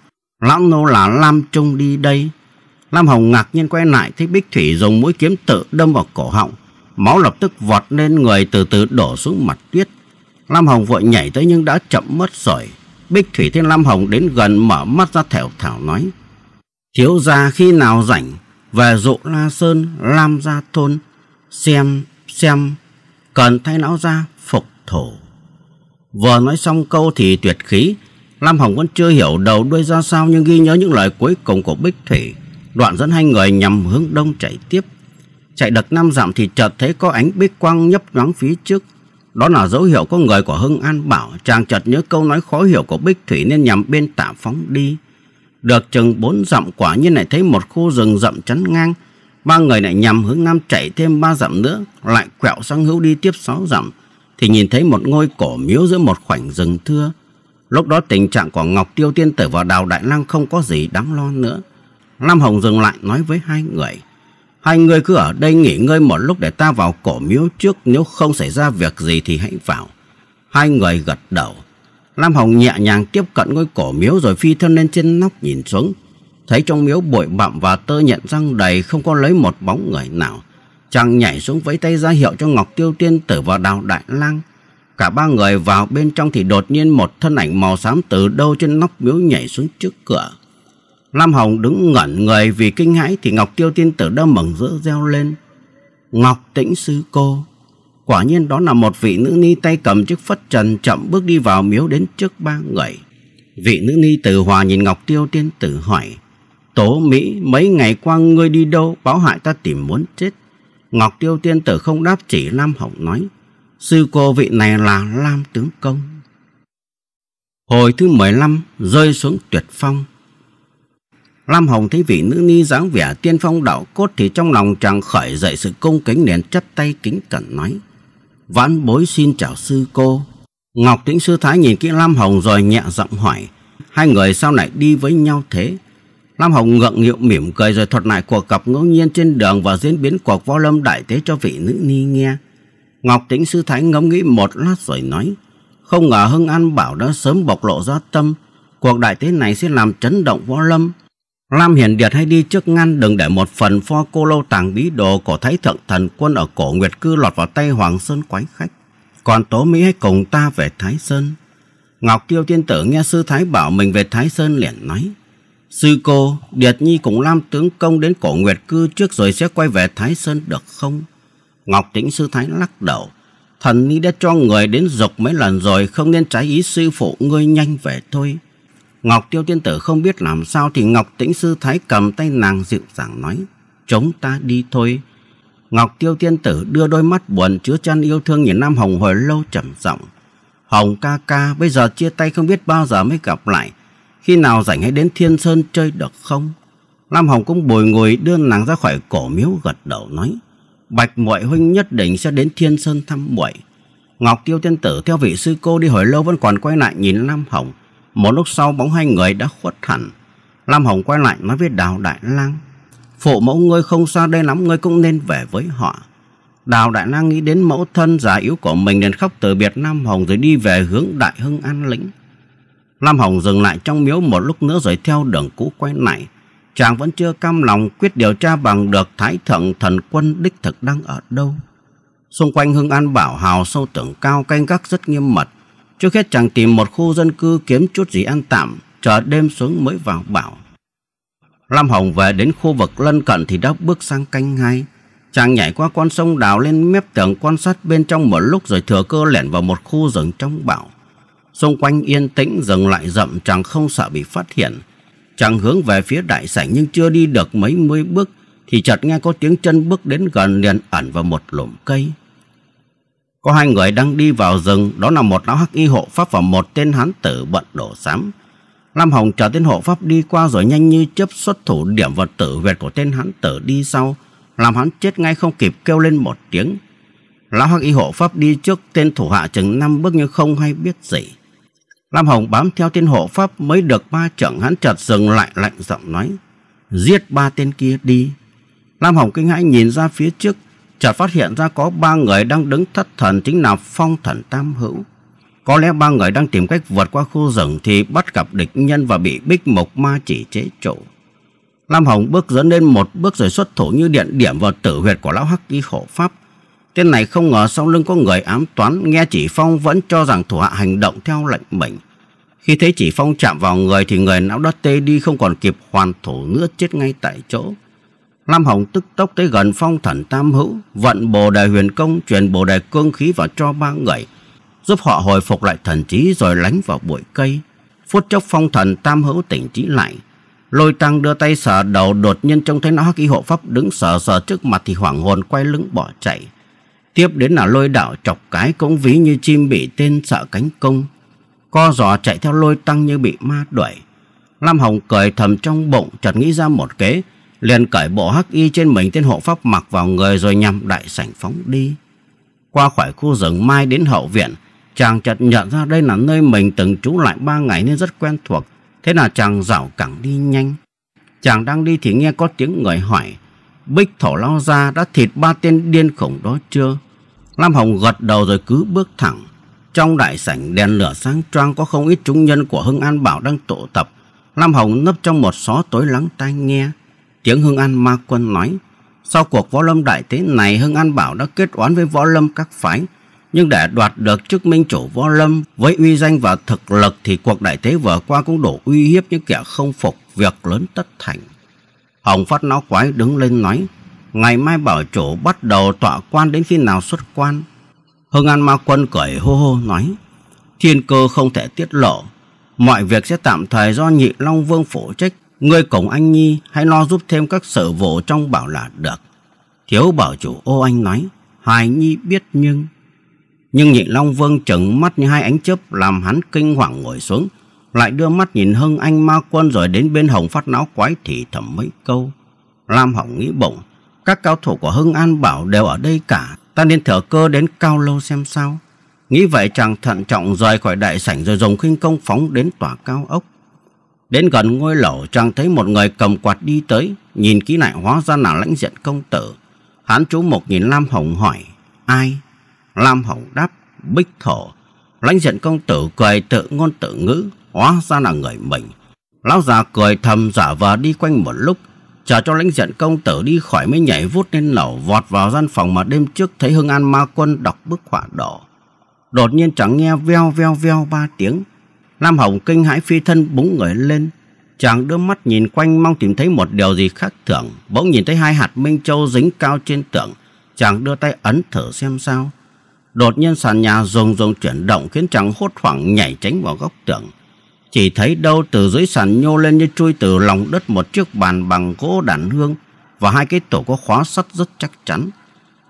[SPEAKER 1] Lão nô là Lam Trung đi đây. Lam Hồng ngạc nhiên quay lại thấy Bích Thủy dùng mũi kiếm tự đâm vào cổ họng. Máu lập tức vọt lên người từ từ đổ xuống mặt tuyết. Lam Hồng vội nhảy tới nhưng đã chậm mất rồi. Bích Thủy thấy Lam Hồng đến gần mở mắt ra thẻo thảo nói. Thiếu gia khi nào rảnh về dụ La Sơn, Lam Gia Thôn, xem, xem, cần thay lão gia thổ. Vừa nói xong câu thì tuyệt khí, Lam Hồng vẫn chưa hiểu đầu đuôi ra sao nhưng ghi nhớ những lời cuối cùng của Bích Thủy. Đoạn dẫn hai người nhằm hướng đông chạy tiếp. Chạy được năm dặm thì chợt thấy có ánh bích quang nhấp nhoáng phía trước. Đó là dấu hiệu có người của Hưng An bảo chàng chợt nhớ câu nói khó hiểu của Bích Thủy nên nhằm bên tả phóng đi. Được chừng bốn dặm quả nhiên lại thấy một khu rừng rậm chắn ngang. Ba người lại nhằm hướng nam chạy thêm ba dặm nữa, lại quẹo sang hữu đi tiếp sáu dặm thì nhìn thấy một ngôi cổ miếu giữa một khoảnh rừng thưa. Lúc đó tình trạng của Ngọc Tiêu Tiên Tử và Đào Đại Lang không có gì đáng lo nữa. Lam Hồng dừng lại nói với hai người. Hai người cứ ở đây nghỉ ngơi một lúc để ta vào cổ miếu trước nếu không xảy ra việc gì thì hãy vào. Hai người gật đầu. Lam Hồng nhẹ nhàng tiếp cận ngôi cổ miếu rồi phi thân lên trên nóc nhìn xuống. Thấy trong miếu bụi bặm và tơ nhận răng đầy không có lấy một bóng người nào chàng nhảy xuống vẫy tay ra hiệu cho Ngọc Tiêu Tiên tử vào đào đại lang. Cả ba người vào bên trong thì đột nhiên một thân ảnh màu xám từ đâu trên nóc miếu nhảy xuống trước cửa. Lam Hồng đứng ngẩn người vì kinh hãi thì Ngọc Tiêu Tiên tử đã mừng rỡ reo lên. Ngọc Tĩnh Sư Cô Quả nhiên đó là một vị nữ ni tay cầm chiếc phất trần chậm bước đi vào miếu đến trước ba người. Vị nữ ni từ hòa nhìn Ngọc Tiêu Tiên tử hỏi Tố Mỹ mấy ngày qua ngươi đi đâu báo hại ta tìm muốn chết Ngọc Tiêu Tiên Tử không đáp chỉ Lam Hồng nói. Sư cô vị này là Lam Tướng Công. Hồi thứ 15 rơi xuống tuyệt phong. Lam Hồng thấy vị nữ ni dáng vẻ tiên phong đạo cốt thì trong lòng chàng khởi dậy sự cung kính liền chắp tay kính cẩn nói. Vãn bối xin chào sư cô. Ngọc Tĩnh Sư Thái nhìn kỹ Lam Hồng rồi nhẹ giọng hỏi. Hai người sao lại đi với nhau thế? Lam Hồng ngượng nghịu mỉm cười rồi thuật lại cuộc gặp ngẫu nhiên trên đường và diễn biến cuộc võ lâm đại tế cho vị nữ ni nghe. Ngọc Tĩnh Sư Thái ngẫm nghĩ một lát rồi nói, không ngờ Hưng An Bảo đã sớm bộc lộ ra tâm, cuộc đại tế này sẽ làm chấn động võ lâm. Lam Hiền Điệt hay đi trước ngăn đừng để một phần pho cô lâu tàng bí đồ của Thái Thượng Thần Quân ở cổ Nguyệt Cư lọt vào tay Hoàng Sơn quái khách. Còn Tố Mỹ hãy cùng ta về Thái Sơn. Ngọc Tiêu Tiên Tử nghe Sư Thái bảo mình về Thái Sơn liền nói. Sư cô, Điệt Nhi cũng Lam Tướng Công đến cổ Nguyệt Cư trước rồi sẽ quay về Thái Sơn được không? Ngọc Tĩnh Sư Thái lắc đầu. Thần Nhi đã cho người đến dục mấy lần rồi không nên trái ý sư phụ ngươi nhanh về thôi. Ngọc Tiêu Tiên Tử không biết làm sao thì Ngọc Tĩnh Sư Thái cầm tay nàng dịu dàng nói. Chúng ta đi thôi. Ngọc Tiêu Tiên Tử đưa đôi mắt buồn chứa chăn yêu thương nhìn Nam Hồng hồi lâu trầm giọng. Hồng ca ca bây giờ chia tay không biết bao giờ mới gặp lại. Khi nào rảnh hãy đến Thiên Sơn chơi được không? Lam Hồng cũng bồi ngồi đưa nàng ra khỏi cổ miếu gật đầu nói. Bạch muội huynh nhất định sẽ đến Thiên Sơn thăm muội. Ngọc Tiêu Tiên Tử theo vị sư cô đi hồi lâu vẫn còn quay lại nhìn Lam Hồng. Một lúc sau bóng hai người đã khuất hẳn. Lam Hồng quay lại nói với Đào Đại Lang. Phụ mẫu ngươi không xa đây lắm ngươi cũng nên về với họ. Đào Đại Lang nghĩ đến mẫu thân già yếu của mình nên khóc từ biệt Nam Hồng rồi đi về hướng Đại Hưng An Lĩnh. Lam Hồng dừng lại trong miếu một lúc nữa rồi theo đường cũ quay lại. Chàng vẫn chưa cam lòng quyết điều tra bằng được Thái Thượng thần quân đích thực đang ở đâu. Xung quanh Hưng An Bảo Hào sâu tưởng cao canh gác rất nghiêm mật. Trước hết chàng tìm một khu dân cư kiếm chút gì ăn tạm, chờ đêm xuống mới vào bảo. Lam Hồng về đến khu vực lân cận thì đã bước sang canh hai. Chàng nhảy qua con sông đào lên mép tường quan sát bên trong một lúc rồi thừa cơ lẻn vào một khu rừng trong bảo. Xung quanh yên tĩnh dừng lại rậm chàng không sợ bị phát hiện. Chàng hướng về phía đại sảnh nhưng chưa đi được mấy mươi bước thì chợt nghe có tiếng chân bước đến gần liền ẩn vào một lùm cây. Có hai người đang đi vào rừng, đó là một lão hắc y hộ pháp và một tên hán tử bận đổ xám Lam Hồng chờ tên hộ pháp đi qua rồi nhanh như chớp xuất thủ điểm vật tử huyệt của tên hán tử đi sau, làm hắn chết ngay không kịp kêu lên một tiếng. Lão hắc y hộ pháp đi trước tên thủ hạ chừng năm bước nhưng không hay biết gì. Lam Hồng bám theo tên hộ pháp mới được ba trượng hắn chợt dừng lại lạnh giọng nói. Giết ba tên kia đi. Lam Hồng kinh hãi nhìn ra phía trước, chợt phát hiện ra có ba người đang đứng thất thần chính là phong thần tam hữu. Có lẽ ba người đang tìm cách vượt qua khu rừng thì bắt gặp địch nhân và bị bích mộc ma chỉ chế trụ. Lam Hồng bước dẫn lên một bước rồi xuất thủ như điện điểm vào tử huyệt của lão hắc y hộ pháp Tên này không ngờ sau lưng có người ám toán Nghe chỉ phong vẫn cho rằng thủ hạ hành động theo lệnh mình Khi thấy chỉ phong chạm vào người Thì người não đất tê đi không còn kịp hoàn thủ nữa chết ngay tại chỗ Lam Hồng tức tốc tới gần phong thần tam hữu Vận bồ đề huyền công truyền bồ đề cương khí vào cho ba người Giúp họ hồi phục lại thần trí rồi lánh vào bụi cây Phút chốc phong thần tam hữu tỉnh trí lại Lôi tăng đưa tay sờ đầu đột nhiên trông thấy nó hắc y hộ pháp đứng sờ sờ trước mặt thì hoảng hồn quay lưng bỏ chạy. Tiếp đến là lôi đạo chọc cái cũng ví như chim bị tên sợ cánh công. Co giò chạy theo lôi tăng như bị ma đuổi. Lam Hồng cười thầm trong bụng chợt nghĩ ra một kế. Liền cởi bộ hắc y trên mình tên hộ pháp mặc vào người rồi nhằm đại sảnh phóng đi. Qua khỏi khu rừng mai đến hậu viện. Chàng chợt nhận ra đây là nơi mình từng trú lại ba ngày nên rất quen thuộc. Thế là chàng dạo cẳng đi nhanh. Chàng đang đi thì nghe có tiếng người hỏi Bích thổ lao ra đã thịt ba tên điên khủng đó chưa? Lam Hồng gật đầu rồi cứ bước thẳng. Trong đại sảnh đèn lửa sáng choang có không ít chúng nhân của Hưng An Bảo đang tụ tập. Lam Hồng nấp trong một xó tối lắng tai nghe. Tiếng Hưng An Ma Quân nói. Sau cuộc võ lâm đại thế này Hưng An Bảo đã kết oán với võ lâm các phái. Nhưng để đoạt được chức minh chủ võ lâm với uy danh và thực lực thì cuộc đại thế vừa qua cũng đủ uy hiếp những kẻ không phục việc lớn tất thành. Hồng Phát Lão Quái đứng lên nói Ngày mai bảo chủ bắt đầu tọa quan đến khi nào xuất quan Hưng An Ma Quân cười hô hô nói Thiên cơ không thể tiết lộ Mọi việc sẽ tạm thời do nhị Long Vương phụ trách Ngươi cổng anh Nhi hãy lo giúp thêm các sở vụ trong bảo là được Thiếu bảo chủ ô anh nói Hài Nhi biết nhưng Nhưng nhị Long Vương trừng mắt như hai ánh chớp Làm hắn kinh hoàng ngồi xuống lại đưa mắt nhìn Hưng Anh ma quân rồi đến bên Hồng phát não quái thì thầm mấy câu. Lam Hồng nghĩ bụng, các cao thủ của Hưng An Bảo đều ở đây cả, ta nên thở cơ đến cao lâu xem sao. Nghĩ vậy chàng thận trọng rời khỏi đại sảnh rồi dùng khinh công phóng đến tòa cao ốc. Đến gần ngôi lẩu chàng thấy một người cầm quạt đi tới, nhìn kỹ lại hóa ra là lãnh diện công tử. Hán chú mục nhìn Lam Hồng hỏi, ai? Lam Hồng đáp, bích thổ. Lãnh diện công tử cười tự ngôn tự ngữ, hóa ra là người mình. Lão già cười thầm giả vờ đi quanh một lúc, chờ cho lãnh diện công tử đi khỏi mới nhảy vút lên lầu vọt vào gian phòng mà đêm trước thấy Hưng An Ma Quân đọc bức họa đỏ. Đột nhiên chẳng nghe veo veo veo ba tiếng. Lam Hồng kinh hãi phi thân búng người lên. Chàng đưa mắt nhìn quanh mong tìm thấy một điều gì khác thường. Bỗng nhìn thấy hai hạt minh châu dính cao trên tượng Chàng đưa tay ấn thử xem sao. Đột nhiên sàn nhà rùng rùng chuyển động khiến chàng hốt hoảng nhảy tránh vào góc tượng. Chỉ thấy đâu từ dưới sàn nhô lên như chui từ lòng đất một chiếc bàn bằng gỗ đàn hương và hai cái tổ có khóa sắt rất chắc chắn.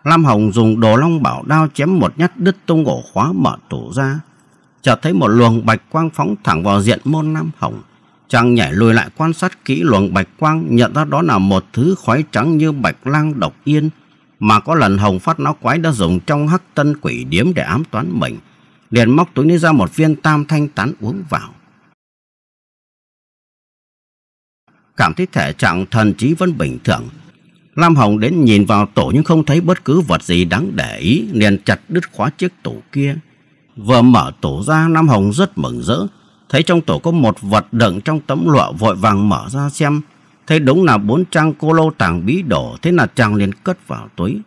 [SPEAKER 1] Lam Hồng dùng đồ long bảo đao chém một nhát đứt tung ổ khóa mở tủ ra. Chợt thấy một luồng bạch quang phóng thẳng vào diện môn Lam Hồng. Chàng nhảy lùi lại quan sát kỹ luồng bạch quang nhận ra đó là một thứ khói trắng như bạch lang độc yên mà có lần Hồng phát nó quái đã dùng trong hắc tân quỷ điếm để ám toán mình. Liền móc túi ni ra một viên tam thanh tán uống vào. cảm thấy thể trạng thần trí vẫn bình thường. Lam Hồng đến nhìn vào tổ nhưng không thấy bất cứ vật gì đáng để ý, liền chặt đứt khóa chiếc tủ kia. Vừa mở tủ ra, Lam Hồng rất mừng rỡ, thấy trong tủ có một vật đựng trong tấm lụa vội vàng mở ra xem. Thấy đúng là bốn trang cô lô tàng bí đổ, thế là chàng liền cất vào túi.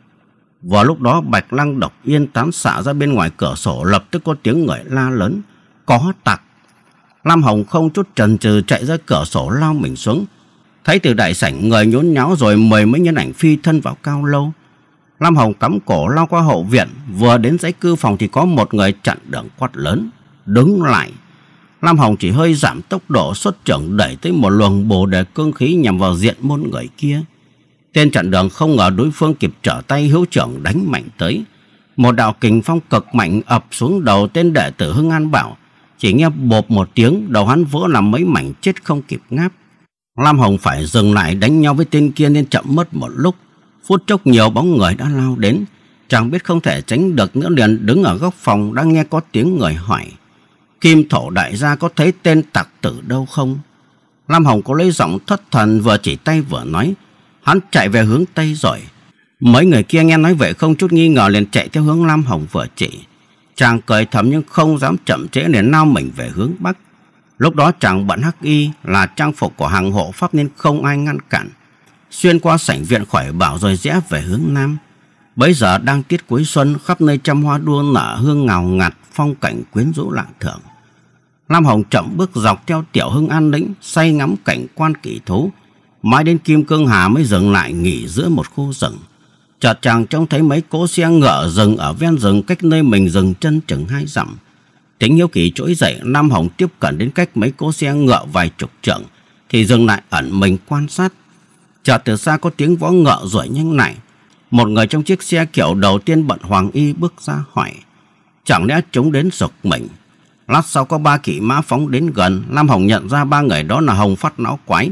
[SPEAKER 1] Vào lúc đó bạch lăng độc yên tán xạ ra bên ngoài cửa sổ lập tức có tiếng người la lớn. Có tặc. Lam Hồng không chút chần chừ chạy ra cửa sổ lao mình xuống. Thấy từ đại sảnh người nhốn nháo rồi mời mấy nhân ảnh phi thân vào cao lâu. Lam Hồng cắm cổ lao qua hậu viện, vừa đến dãy cư phòng thì có một người chặn đường quát lớn, đứng lại. Lam Hồng chỉ hơi giảm tốc độ xuất trưởng đẩy tới một luồng bồ đề cương khí nhằm vào diện môn người kia. Tên chặn đường không ngờ đối phương kịp trở tay hữu trưởng đánh mạnh tới. Một đạo kình phong cực mạnh ập xuống đầu tên đệ tử Hưng An Bảo. Chỉ nghe bộp một tiếng đầu hắn vỡ làm mấy mảnh chết không kịp ngáp. Lam Hồng phải dừng lại đánh nhau với tên kia nên chậm mất một lúc. Phút chốc nhiều bóng người đã lao đến. Chàng biết không thể tránh được nữa liền đứng ở góc phòng đang nghe có tiếng người hỏi. Kim thổ đại gia có thấy tên tặc tử đâu không? Lam Hồng có lấy giọng thất thần vừa chỉ tay vừa nói. Hắn chạy về hướng Tây rồi. Mấy người kia nghe nói vậy không chút nghi ngờ liền chạy theo hướng Lam Hồng vừa chỉ. Chàng cười thầm nhưng không dám chậm trễ liền lao mình về hướng Bắc. Lúc đó chàng bận hắc y là trang phục của hàng hộ pháp nên không ai ngăn cản. Xuyên qua sảnh viện khỏi bảo rồi rẽ về hướng nam. Bấy giờ đang tiết cuối xuân khắp nơi trăm hoa đua nở hương ngào ngạt phong cảnh quyến rũ lạ thường. Lam Hồng chậm bước dọc theo tiểu hưng an lĩnh say ngắm cảnh quan kỳ thú. Mãi đến Kim Cương Hà mới dừng lại nghỉ giữa một khu rừng. Chợt chàng trông thấy mấy cỗ xe ngựa dừng ở ven rừng cách nơi mình dừng chân chừng hai dặm. Tính hiếu kỳ trỗi dậy, Nam Hồng tiếp cận đến cách mấy cỗ xe ngựa vài chục trượng, thì dừng lại ẩn mình quan sát. Chợt từ xa có tiếng vó ngựa rủi nhanh lại. Một người trong chiếc xe kiểu đầu tiên bận hoàng y bước ra hỏi. Chẳng lẽ chúng đến giục mình? Lát sau có ba kỵ mã phóng đến gần, nam Hồng nhận ra ba người đó là Hồng Phát náo Quái,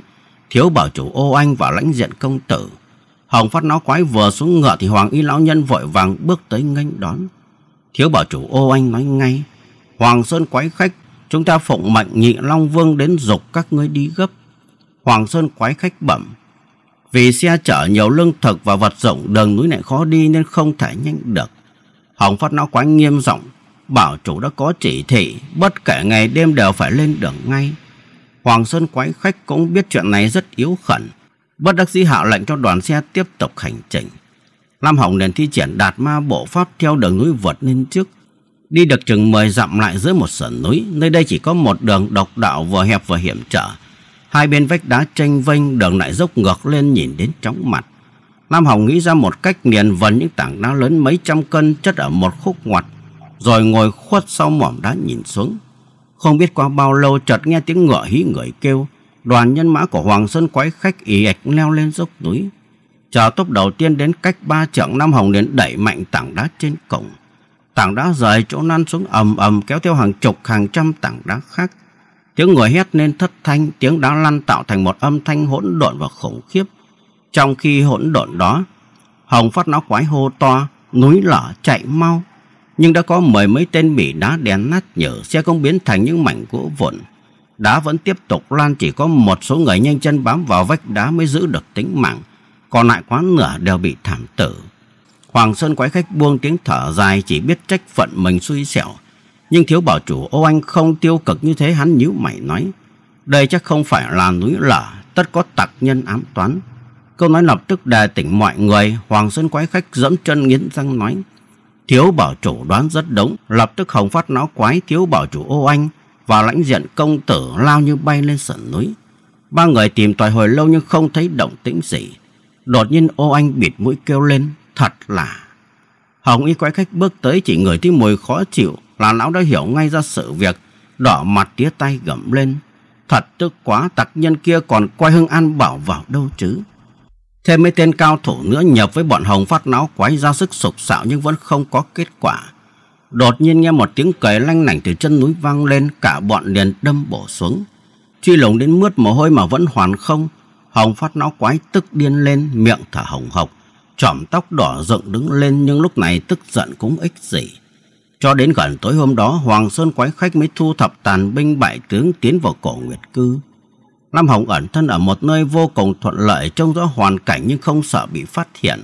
[SPEAKER 1] Thiếu Bảo Chủ Ô Anh và lãnh diện công tử. Hồng Phát náo Quái vừa xuống ngựa thì Hoàng Y Lão Nhân vội vàng bước tới nghênh đón. Thiếu Bảo Chủ Ô Anh nói ngay. Hoàng Sơn quái khách, chúng ta phụng mệnh nhị Long Vương đến dục các ngươi đi gấp. Hoàng Sơn quái khách bẩm. Vì xe chở nhiều lương thực và vật dụng đường núi này khó đi nên không thể nhanh được. Hồng Phát nó quái nghiêm giọng bảo chủ đã có chỉ thị, bất kể ngày đêm đều phải lên đường ngay. Hoàng Sơn quái khách cũng biết chuyện này rất yếu khẩn, bất đắc dĩ hạ lệnh cho đoàn xe tiếp tục hành trình. Lam Hồng liền thi triển đạt ma bộ pháp theo đường núi vượt lên trước, Đi được chừng 10 dặm lại dưới một sườn núi, nơi đây chỉ có một đường độc đạo vừa hẹp vừa hiểm trở. Hai bên vách đá tranh vênh, đường lại dốc ngược lên nhìn đến chóng mặt. Lam Hồng nghĩ ra một cách liền vần những tảng đá lớn mấy trăm cân chất ở một khúc ngoặt, rồi ngồi khuất sau mỏm đá nhìn xuống. Không biết qua bao lâu chợt nghe tiếng ngựa hí người kêu, đoàn nhân mã của Hoàng Sơn quái khách ý ạch leo lên dốc núi. Chờ tốc đầu tiên đến cách ba trượng Nam Hồng đến đẩy mạnh tảng đá trên cổng. Tảng đá rời chỗ nan xuống ầm ầm kéo theo hàng chục hàng trăm tảng đá khác. Tiếng người hét lên thất thanh, tiếng đá lăn tạo thành một âm thanh hỗn độn và khủng khiếp. Trong khi hỗn độn đó, Hồng phát nó quái hô to, núi lở chạy mau. Nhưng đã có mười mấy tên bị đá đèn nát nhở xe không biến thành những mảnh gỗ vụn. Đá vẫn tiếp tục lan chỉ có một số người nhanh chân bám vào vách đá mới giữ được tính mạng. Còn lại quá nửa đều bị thảm tử. Hoàng Sơn quái khách buông tiếng thở dài chỉ biết trách phận mình suy xẻo. Nhưng thiếu bảo chủ ô anh không tiêu cực như thế hắn nhíu mày nói. Đây chắc không phải là núi lở, tất có tặc nhân ám toán. Câu nói lập tức đà tỉnh mọi người, Hoàng Sơn quái khách dẫn chân nghiến răng nói. Thiếu bảo chủ đoán rất đúng, lập tức hồng phát nó quái thiếu bảo chủ ô anh và lãnh diện công tử lao như bay lên sườn núi. Ba người tìm tòi hồi lâu nhưng không thấy động tĩnh gì. Đột nhiên ô anh bịt mũi kêu lên Thật là... Hồng y quay khách bước tới chỉ người thấy mùi khó chịu là lão đã hiểu ngay ra sự việc. Đỏ mặt tía tay gầm lên. Thật tức quá tặc nhân kia còn quay hưng an bảo vào đâu chứ. Thêm mấy tên cao thủ nữa nhập với bọn Hồng phát náo quái ra sức sục sạo nhưng vẫn không có kết quả. Đột nhiên nghe một tiếng cười lanh lảnh từ chân núi vang lên cả bọn liền đâm bổ xuống. Truy lùng đến mướt mồ hôi mà vẫn hoàn không. Hồng phát náo quái tức điên lên miệng thở hồng hộc chỏm tóc đỏ dựng đứng lên nhưng lúc này tức giận cũng ích gì. Cho đến gần tối hôm đó, Hoàng Sơn quái khách mới thu thập tàn binh bại tướng tiến vào cổ Nguyệt Cư. Lam Hồng ẩn thân ở một nơi vô cùng thuận lợi trông rõ hoàn cảnh nhưng không sợ bị phát hiện.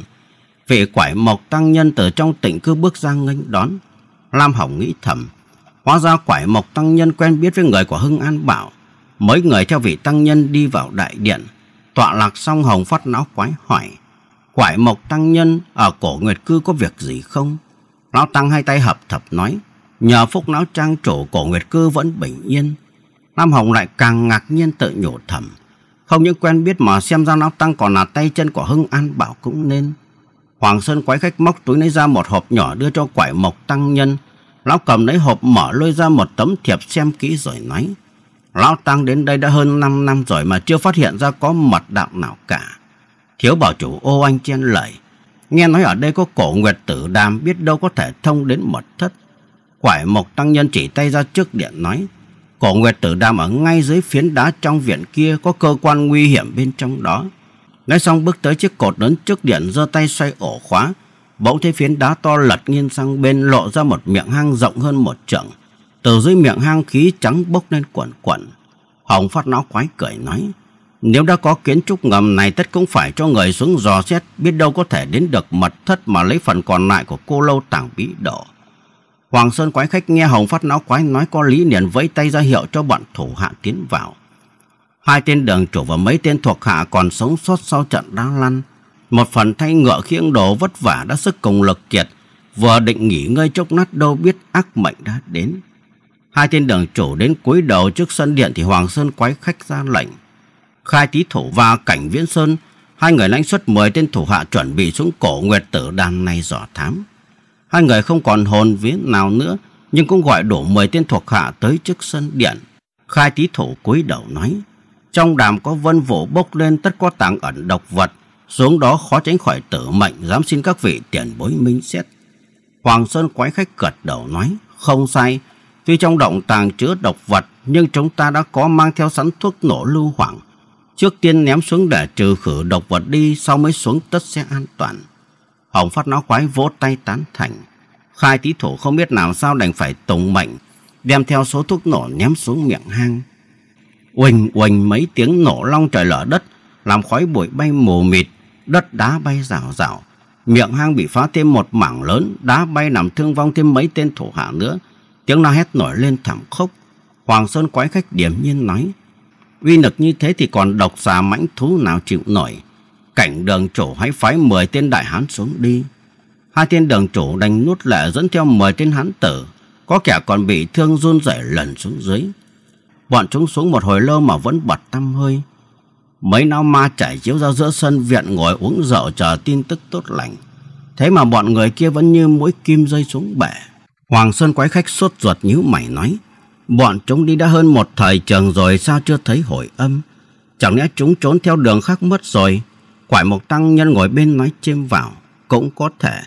[SPEAKER 1] Vị quải mộc tăng nhân từ trong tỉnh cứ bước ra nghênh đón. Lam Hồng nghĩ thầm, hóa ra quải mộc tăng nhân quen biết với người của Hưng An Bảo. Mấy người theo vị tăng nhân đi vào đại điện, tọa lạc xong Hồng phát não quái hỏi. Quải mộc tăng nhân ở cổ nguyệt cư có việc gì không? Lão tăng hai tay hợp thập nói, nhờ phúc lão trang chủ cổ nguyệt cư vẫn bình yên. Nam Hồng lại càng ngạc nhiên tự nhủ thầm. Không những quen biết mà xem ra lão tăng còn là tay chân của Hưng An Bảo cũng nên. Hoàng Sơn quái khách móc túi lấy ra một hộp nhỏ đưa cho quải mộc tăng nhân. Lão cầm lấy hộp mở lôi ra một tấm thiệp xem kỹ rồi nói. Lão Tăng đến đây đã hơn 5 năm rồi mà chưa phát hiện ra có mật đạo nào cả. Thiếu bảo chủ ô anh chen lẩy. Nghe nói ở đây có cổ nguyệt tử đàm biết đâu có thể thông đến mật thất. Quải mộc tăng nhân chỉ tay ra trước điện nói. Cổ nguyệt tử đàm ở ngay dưới phiến đá trong viện kia có cơ quan nguy hiểm bên trong đó. Nói xong bước tới chiếc cột lớn trước điện giơ tay xoay ổ khóa. Bỗng thấy phiến đá to lật nghiêng sang bên lộ ra một miệng hang rộng hơn một trượng. Từ dưới miệng hang khí trắng bốc lên quẩn quẩn. Hồng phát não quái cười nói. Nếu đã có kiến trúc ngầm này tất cũng phải cho người xuống dò xét biết đâu có thể đến được mật thất mà lấy phần còn lại của cô lâu tảng bí đỏ. Hoàng Sơn quái khách nghe Hồng Phát náo quái nói có lý liền vẫy tay ra hiệu cho bọn thủ hạ tiến vào. Hai tên đường chủ và mấy tên thuộc hạ còn sống sót sau trận đá lăn. Một phần thay ngựa khiêng đồ vất vả đã sức cùng lực kiệt, vừa định nghỉ ngơi chốc nát đâu biết ác mệnh đã đến. Hai tên đường chủ đến cuối đầu trước sân điện thì Hoàng Sơn quái khách ra lệnh. Khai Tý Thủ và Cảnh Viễn Sơn, hai người lãnh xuất 10 tên thủ hạ chuẩn bị xuống cổ Nguyệt Tử đàn nay dò thám. Hai người không còn hồn vía nào nữa, nhưng cũng gọi đủ 10 tên thuộc hạ tới trước sân điện. Khai Tý Thủ cúi đầu nói, trong đàm có vân vụ bốc lên tất có tàng ẩn độc vật, xuống đó khó tránh khỏi tử mệnh, dám xin các vị tiền bối minh xét. Hoàng Sơn quái khách gật đầu nói, không sai, tuy trong động tàng chứa độc vật nhưng chúng ta đã có mang theo sẵn thuốc nổ lưu hoảng Trước tiên ném xuống để trừ khử độc vật đi Sau mới xuống tất sẽ an toàn Hồng phát nó quái vỗ tay tán thành Khai tí thủ không biết làm sao đành phải tùng mệnh Đem theo số thuốc nổ ném xuống miệng hang quỳnh quỳnh mấy tiếng nổ long trời lở đất Làm khói bụi bay mù mịt Đất đá bay rào rào Miệng hang bị phá thêm một mảng lớn Đá bay nằm thương vong thêm mấy tên thủ hạ nữa Tiếng la hét nổi lên thảm khốc Hoàng Sơn quái khách điểm nhiên nói uy lực như thế thì còn độc xà mãnh thú nào chịu nổi. Cảnh đường chủ hãy phái mười tên đại hán xuống đi. Hai tên đường chủ đành nuốt lệ dẫn theo mười tên hán tử, có kẻ còn bị thương run rẩy lần xuống dưới. Bọn chúng xuống một hồi lâu mà vẫn bật tăm hơi. Mấy nao ma chảy chiếu ra giữa sân viện ngồi uống rượu chờ tin tức tốt lành. Thế mà bọn người kia vẫn như mũi kim rơi xuống bể. Hoàng Sơn quái khách sốt ruột nhíu mày nói. Bọn chúng đi đã hơn một thời trường rồi sao chưa thấy hồi âm? Chẳng lẽ chúng trốn theo đường khác mất rồi? Quải một tăng nhân ngồi bên nói chêm vào. Cũng có thể.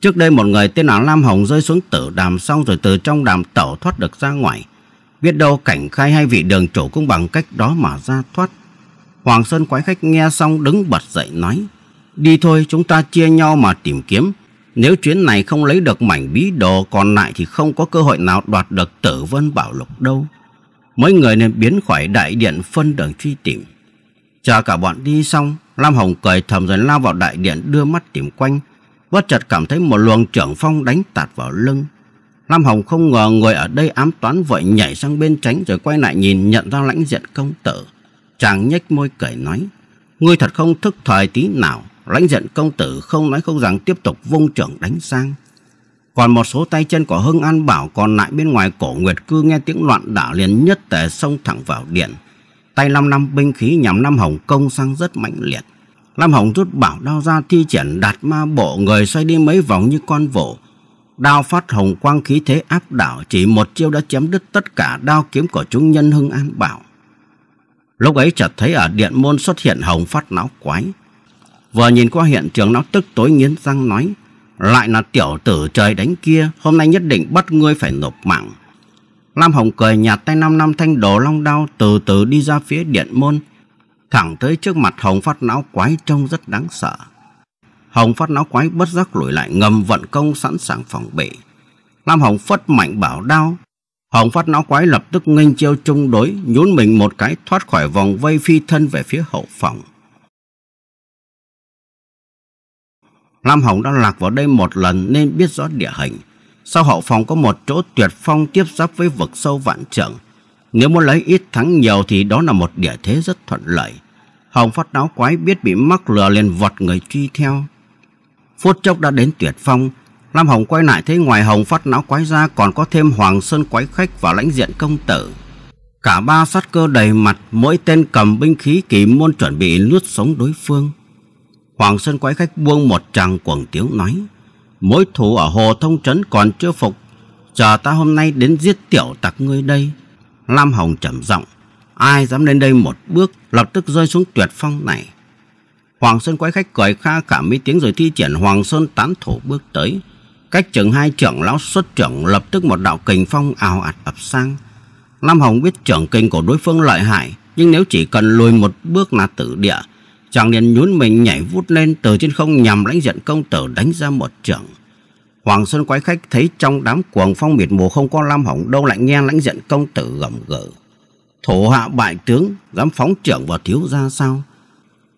[SPEAKER 1] Trước đây một người tên là Lam Hồng rơi xuống tử đàm xong rồi từ trong đàm tẩu thoát được ra ngoài. Biết đâu cảnh khai hay vị đường chủ cũng bằng cách đó mà ra thoát. Hoàng Sơn quái khách nghe xong đứng bật dậy nói. Đi thôi chúng ta chia nhau mà tìm kiếm. Nếu chuyến này không lấy được mảnh bí đồ còn lại thì không có cơ hội nào đoạt được tử vân bảo lục đâu. Mấy người nên biến khỏi đại điện phân đường truy tìm. Chờ cả bọn đi xong, Lam Hồng cười thầm rồi lao vào đại điện đưa mắt tìm quanh. Bất chợt cảm thấy một luồng trưởng phong đánh tạt vào lưng. Lam Hồng không ngờ người ở đây ám toán vội nhảy sang bên tránh rồi quay lại nhìn nhận ra lãnh diện công tử. Chàng nhếch môi cười nói, ngươi thật không thức thời tí nào, Lãnh diện công tử không nói không rằng tiếp tục vung trưởng đánh sang. Còn một số tay chân của Hưng An Bảo còn lại bên ngoài cổ Nguyệt Cư nghe tiếng loạn đả liền nhất tề xông thẳng vào điện. Tay năm năm binh khí nhằm Nam Hồng công sang rất mãnh liệt. Lam Hồng rút bảo đao ra thi triển đạt ma bộ người xoay đi mấy vòng như con vỗ. Đao phát hồng quang khí thế áp đảo chỉ một chiêu đã chém đứt tất cả đao kiếm của chúng nhân Hưng An Bảo. Lúc ấy chợt thấy ở điện môn xuất hiện hồng phát náo quái. Vừa nhìn qua hiện trường nó tức tối nghiến răng nói Lại là tiểu tử trời đánh kia Hôm nay nhất định bắt ngươi phải nộp mạng Lam Hồng cười nhạt tay năm năm thanh đồ long đao Từ từ đi ra phía điện môn Thẳng tới trước mặt Hồng phát não quái trông rất đáng sợ Hồng phát não quái bất giác lùi lại ngầm vận công sẵn sàng phòng bị Lam Hồng phất mạnh bảo đao Hồng phát não quái lập tức nghênh chiêu chung đối Nhún mình một cái thoát khỏi vòng vây phi thân về phía hậu phòng Lam Hồng đã lạc vào đây một lần nên biết rõ địa hình. Sau hậu phòng có một chỗ tuyệt phong tiếp giáp với vực sâu vạn trượng. Nếu muốn lấy ít thắng nhiều thì đó là một địa thế rất thuận lợi. Hồng phát náo quái biết bị mắc lừa liền vọt người truy theo. Phút chốc đã đến tuyệt phong, Lam Hồng quay lại thấy ngoài Hồng phát náo quái ra còn có thêm Hoàng Sơn quái khách và lãnh diện công tử. Cả ba sát cơ đầy mặt, mỗi tên cầm binh khí kỳ môn chuẩn bị nuốt sống đối phương. Hoàng Sơn quái khách buông một tràng quần tiếng nói. Mối thủ ở hồ thông trấn còn chưa phục. Chờ ta hôm nay đến giết tiểu tặc ngươi đây. Lam Hồng trầm giọng Ai dám lên đây một bước lập tức rơi xuống tuyệt phong này. Hoàng Sơn quái khách cười kha cả mấy tiếng rồi thi triển Hoàng Sơn tán thủ bước tới. Cách chừng hai trưởng lão xuất trưởng lập tức một đạo kình phong ào ạt ập sang. Lam Hồng biết trưởng kinh của đối phương lợi hại nhưng nếu chỉ cần lùi một bước là tử địa chàng liền nhún mình nhảy vút lên từ trên không nhằm lãnh diện công tử đánh ra một trường. Hoàng Xuân quái khách thấy trong đám cuồng phong miệt mù không có Lam Hỏng đâu lại nghe lãnh diện công tử gầm gừ. Thổ hạ bại tướng, dám phóng trưởng vào thiếu gia sao?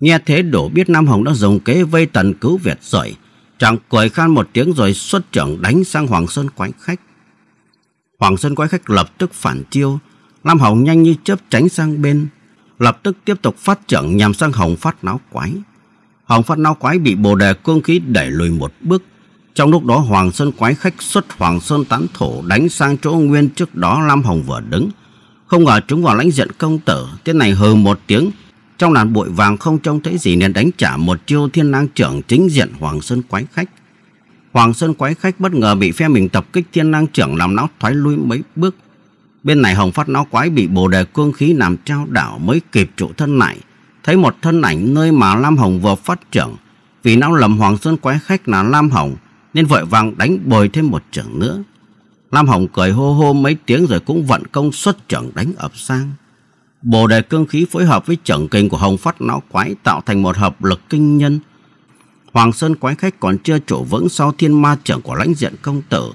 [SPEAKER 1] Nghe thế đổ biết Nam Hồng đã dùng kế vây tần cứu Việt rồi. Chàng cười khan một tiếng rồi xuất trưởng đánh sang Hoàng Sơn quái khách. Hoàng Sơn quái khách lập tức phản chiêu. Lam Hồng nhanh như chớp tránh sang bên, lập tức tiếp tục phát trận nhằm sang hồng phát náo quái. Hồng phát náo quái bị bồ đề cương khí đẩy lùi một bước. Trong lúc đó Hoàng Sơn quái khách xuất Hoàng Sơn tán thổ đánh sang chỗ nguyên trước đó Lam Hồng vừa đứng. Không ngờ chúng vào lãnh diện công tử, tiết này hừ một tiếng. Trong làn bụi vàng không trông thấy gì nên đánh trả một chiêu thiên năng trưởng chính diện Hoàng Sơn quái khách. Hoàng Sơn quái khách bất ngờ bị phe mình tập kích thiên năng trưởng làm não thoái lui mấy bước. Bên này hồng phát não quái bị bồ đề cương khí làm trao đảo mới kịp trụ thân lại. Thấy một thân ảnh nơi mà Lam Hồng vừa phát trưởng. Vì não lầm Hoàng Sơn quái khách là Lam Hồng nên vội vàng đánh bồi thêm một trưởng nữa. Lam Hồng cười hô hô mấy tiếng rồi cũng vận công xuất trưởng đánh ập sang. Bồ đề cương khí phối hợp với trưởng kinh của hồng phát não quái tạo thành một hợp lực kinh nhân. Hoàng Sơn quái khách còn chưa trụ vững sau thiên ma trưởng của lãnh diện công tử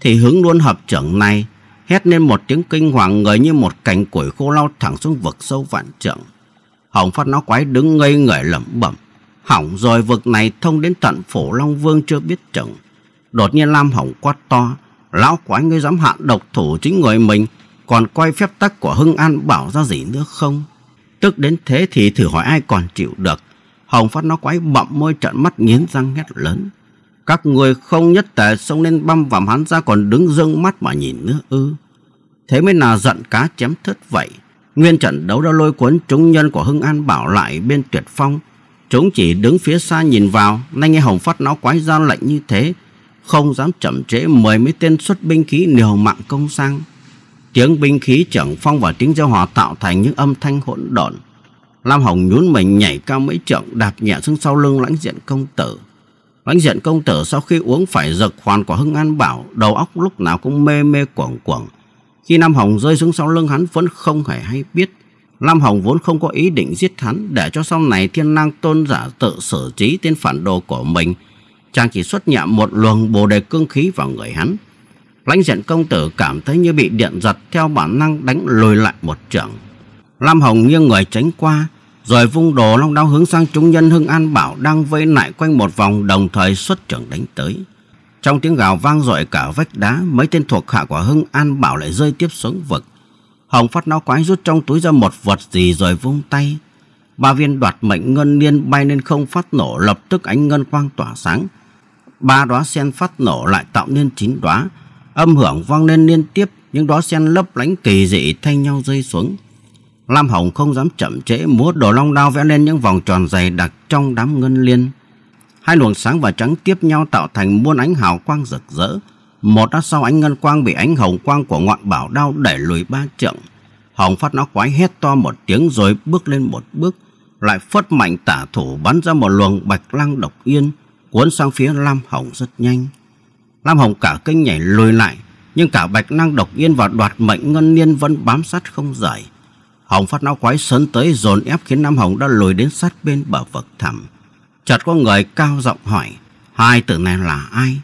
[SPEAKER 1] thì hướng luôn hợp trưởng này hét lên một tiếng kinh hoàng người như một cành củi khô lao thẳng xuống vực sâu vạn trượng. Hồng Phát nó quái đứng ngây người lẩm bẩm. Hỏng rồi vực này thông đến tận phổ Long Vương chưa biết chừng. Đột nhiên Lam Hồng quát to. Lão quái ngươi dám hạ độc thủ chính người mình. Còn quay phép tắc của Hưng An bảo ra gì nữa không? Tức đến thế thì thử hỏi ai còn chịu được. Hồng Phát nó quái bậm môi trợn mắt nghiến răng hét lớn. Các người không nhất tề xông lên băm vằm hắn ra còn đứng dưng mắt mà nhìn nữa ư. Thế mới là giận cá chém thớt vậy. Nguyên trận đấu đã lôi cuốn chúng nhân của Hưng An bảo lại bên tuyệt phong. Chúng chỉ đứng phía xa nhìn vào, nay nghe Hồng Phát nó quái ra lệnh như thế. Không dám chậm trễ mười mấy tên xuất binh khí liều mạng công sang. Tiếng binh khí trưởng phong và tiếng giao hòa tạo thành những âm thanh hỗn độn. Lam Hồng nhún mình nhảy cao mấy trượng đạp nhẹ xuống sau lưng lãnh diện công tử. Lãnh diện công tử sau khi uống phải dược hoàn của Hưng An Bảo, đầu óc lúc nào cũng mê mê cuồng cuồng Khi Nam Hồng rơi xuống sau lưng hắn vẫn không hề hay biết. Nam Hồng vốn không có ý định giết hắn để cho sau này thiên năng tôn giả tự xử trí tên phản đồ của mình. Chàng chỉ xuất nhậm một luồng bồ đề cương khí vào người hắn. Lãnh diện công tử cảm thấy như bị điện giật theo bản năng đánh lùi lại một trường. Lam Hồng nghiêng người tránh qua, rồi vung đồ long đao hướng sang chúng nhân Hưng An Bảo đang vây lại quanh một vòng đồng thời xuất trưởng đánh tới. Trong tiếng gào vang dội cả vách đá, mấy tên thuộc hạ của Hưng An Bảo lại rơi tiếp xuống vực. Hồng phát náo quái rút trong túi ra một vật gì rồi vung tay. Ba viên đoạt mệnh ngân liên bay lên không phát nổ lập tức ánh ngân quang tỏa sáng. Ba đóa sen phát nổ lại tạo nên chín đóa, âm hưởng vang lên liên tiếp, những đóa sen lấp lánh kỳ dị thay nhau rơi xuống. Lam Hồng không dám chậm trễ múa đồ long đao vẽ lên những vòng tròn dày đặc trong đám ngân liên. Hai luồng sáng và trắng tiếp nhau tạo thành muôn ánh hào quang rực rỡ. Một đã sau ánh ngân quang bị ánh hồng quang của ngọn bảo đao đẩy lùi ba trượng. Hồng phát nó quái hét to một tiếng rồi bước lên một bước, lại phất mạnh tả thủ bắn ra một luồng bạch lăng độc yên, cuốn sang phía Lam Hồng rất nhanh. Lam Hồng cả kinh nhảy lùi lại, nhưng cả bạch năng độc yên và đoạt mệnh ngân niên vẫn bám sát không rời. Hồng phát Náo quái sấn tới dồn ép khiến Nam Hồng đã lùi đến sát bên bờ vực thẳm. Chợt có người cao giọng hỏi, hai tử này là ai?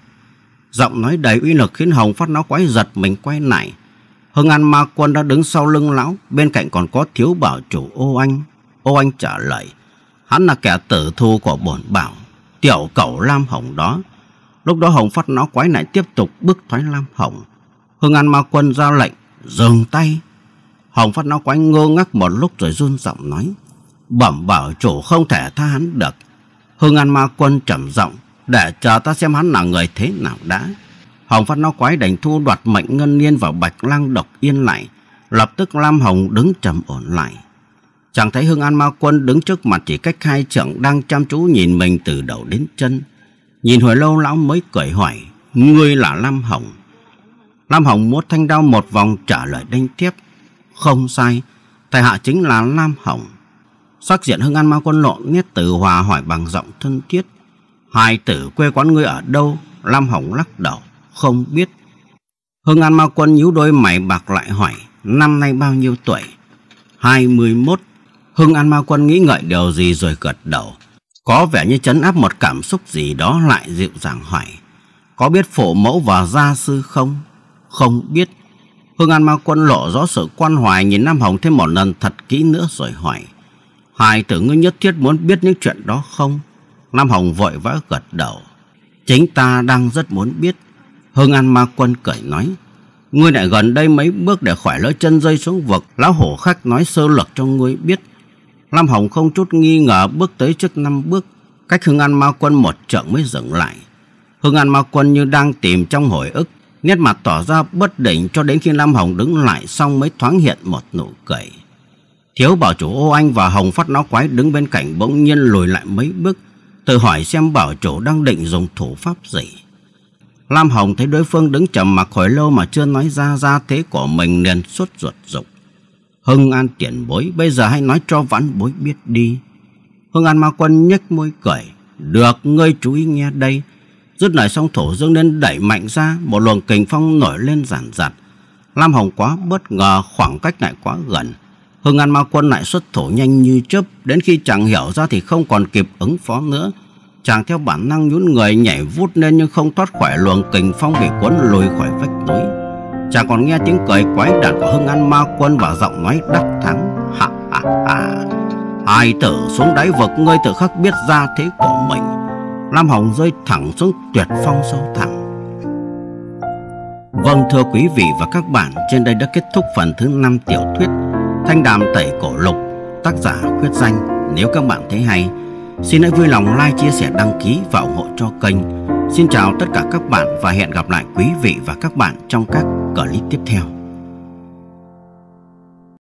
[SPEAKER 1] Giọng nói đầy uy lực khiến Hồng phát Náo quái giật mình quay lại. Hưng An Ma Quân đã đứng sau lưng lão, bên cạnh còn có thiếu bảo chủ Ô Anh. Ô Anh trả lời, hắn là kẻ tử thu của bổn bảo, tiểu cẩu Lam Hồng đó. Lúc đó Hồng phát Náo quái lại tiếp tục bước thoái Lam Hồng. Hưng An Ma Quân ra lệnh, dừng tay Hồng Phát nó quánh ngơ ngác một lúc rồi run giọng nói. Bẩm bảo chủ không thể tha hắn được. Hưng An Ma Quân trầm giọng để chờ ta xem hắn là người thế nào đã. Hồng Phát nó quái đành thu đoạt mệnh ngân niên vào bạch lang độc yên lại. Lập tức Lam Hồng đứng trầm ổn lại. Chẳng thấy Hưng An Ma Quân đứng trước mặt chỉ cách hai trượng đang chăm chú nhìn mình từ đầu đến chân. Nhìn hồi lâu lão mới cười hỏi, ngươi là Lam Hồng. Lam Hồng múa thanh đao một vòng trả lời đanh tiếp. Không sai, tại hạ chính là Lam Hồng. Sắc diện Hưng An ma quân lộn nét Tử Hòa hỏi bằng giọng thân thiết. Hai tử quê quán ngươi ở đâu? Lam Hồng lắc đầu, không biết. Hưng An ma Quân nhíu đôi mày bạc lại hỏi, năm nay bao nhiêu tuổi? 21. Hưng An ma Quân nghĩ ngợi điều gì rồi gật đầu. Có vẻ như chấn áp một cảm xúc gì đó lại dịu dàng hỏi. Có biết phổ mẫu và gia sư không? Không biết. Hương An Ma Quân lộ rõ sự quan hoài nhìn Nam Hồng thêm một lần thật kỹ nữa rồi hỏi. Hai tử ngươi nhất thiết muốn biết những chuyện đó không? Nam Hồng vội vã gật đầu. Chính ta đang rất muốn biết. Hương An Ma Quân cười nói. Ngươi lại gần đây mấy bước để khỏi lỡ chân rơi xuống vực. Lão hổ khách nói sơ lược cho ngươi biết. Nam Hồng không chút nghi ngờ bước tới trước năm bước. Cách Hương An Ma Quân một trận mới dừng lại. Hương An Ma Quân như đang tìm trong hồi ức nét mặt tỏ ra bất định cho đến khi Lam Hồng đứng lại xong mới thoáng hiện một nụ cười. Thiếu bảo chủ ô anh và Hồng phát nó quái đứng bên cạnh bỗng nhiên lùi lại mấy bước, tự hỏi xem bảo chủ đang định dùng thủ pháp gì. Lam Hồng thấy đối phương đứng trầm mặc hồi lâu mà chưa nói ra ra thế của mình nên suốt ruột dục. Hưng An tiền bối, bây giờ hãy nói cho vãn bối biết đi. Hưng An ma quân nhếch môi cười. Được, ngươi chú ý nghe đây. Dứt lời xong thổ dương lên đẩy mạnh ra Một luồng kình phong nổi lên giản giặt Lam Hồng quá bất ngờ khoảng cách lại quá gần Hưng An Ma Quân lại xuất thổ nhanh như chớp Đến khi chàng hiểu ra thì không còn kịp ứng phó nữa Chàng theo bản năng nhún người nhảy vút lên Nhưng không thoát khỏi luồng kình phong bị cuốn lùi khỏi vách núi Chàng còn nghe tiếng cười quái đản của Hưng An Ma Quân Và giọng nói đắc thắng Ha ha ha Hai tử xuống đáy vực ngươi tự khắc biết ra thế của mình Lam Hồng rơi thẳng xuống tuyệt phong sâu thẳm Vâng thưa quý vị và các bạn Trên đây đã kết thúc phần thứ 5 tiểu thuyết Thanh đàm tẩy cổ lục Tác giả Khuyết Danh Nếu các bạn thấy hay Xin hãy vui lòng like, chia sẻ, đăng ký và ủng hộ cho kênh Xin chào tất cả các bạn và hẹn gặp lại quý vị và các bạn trong các clip tiếp theo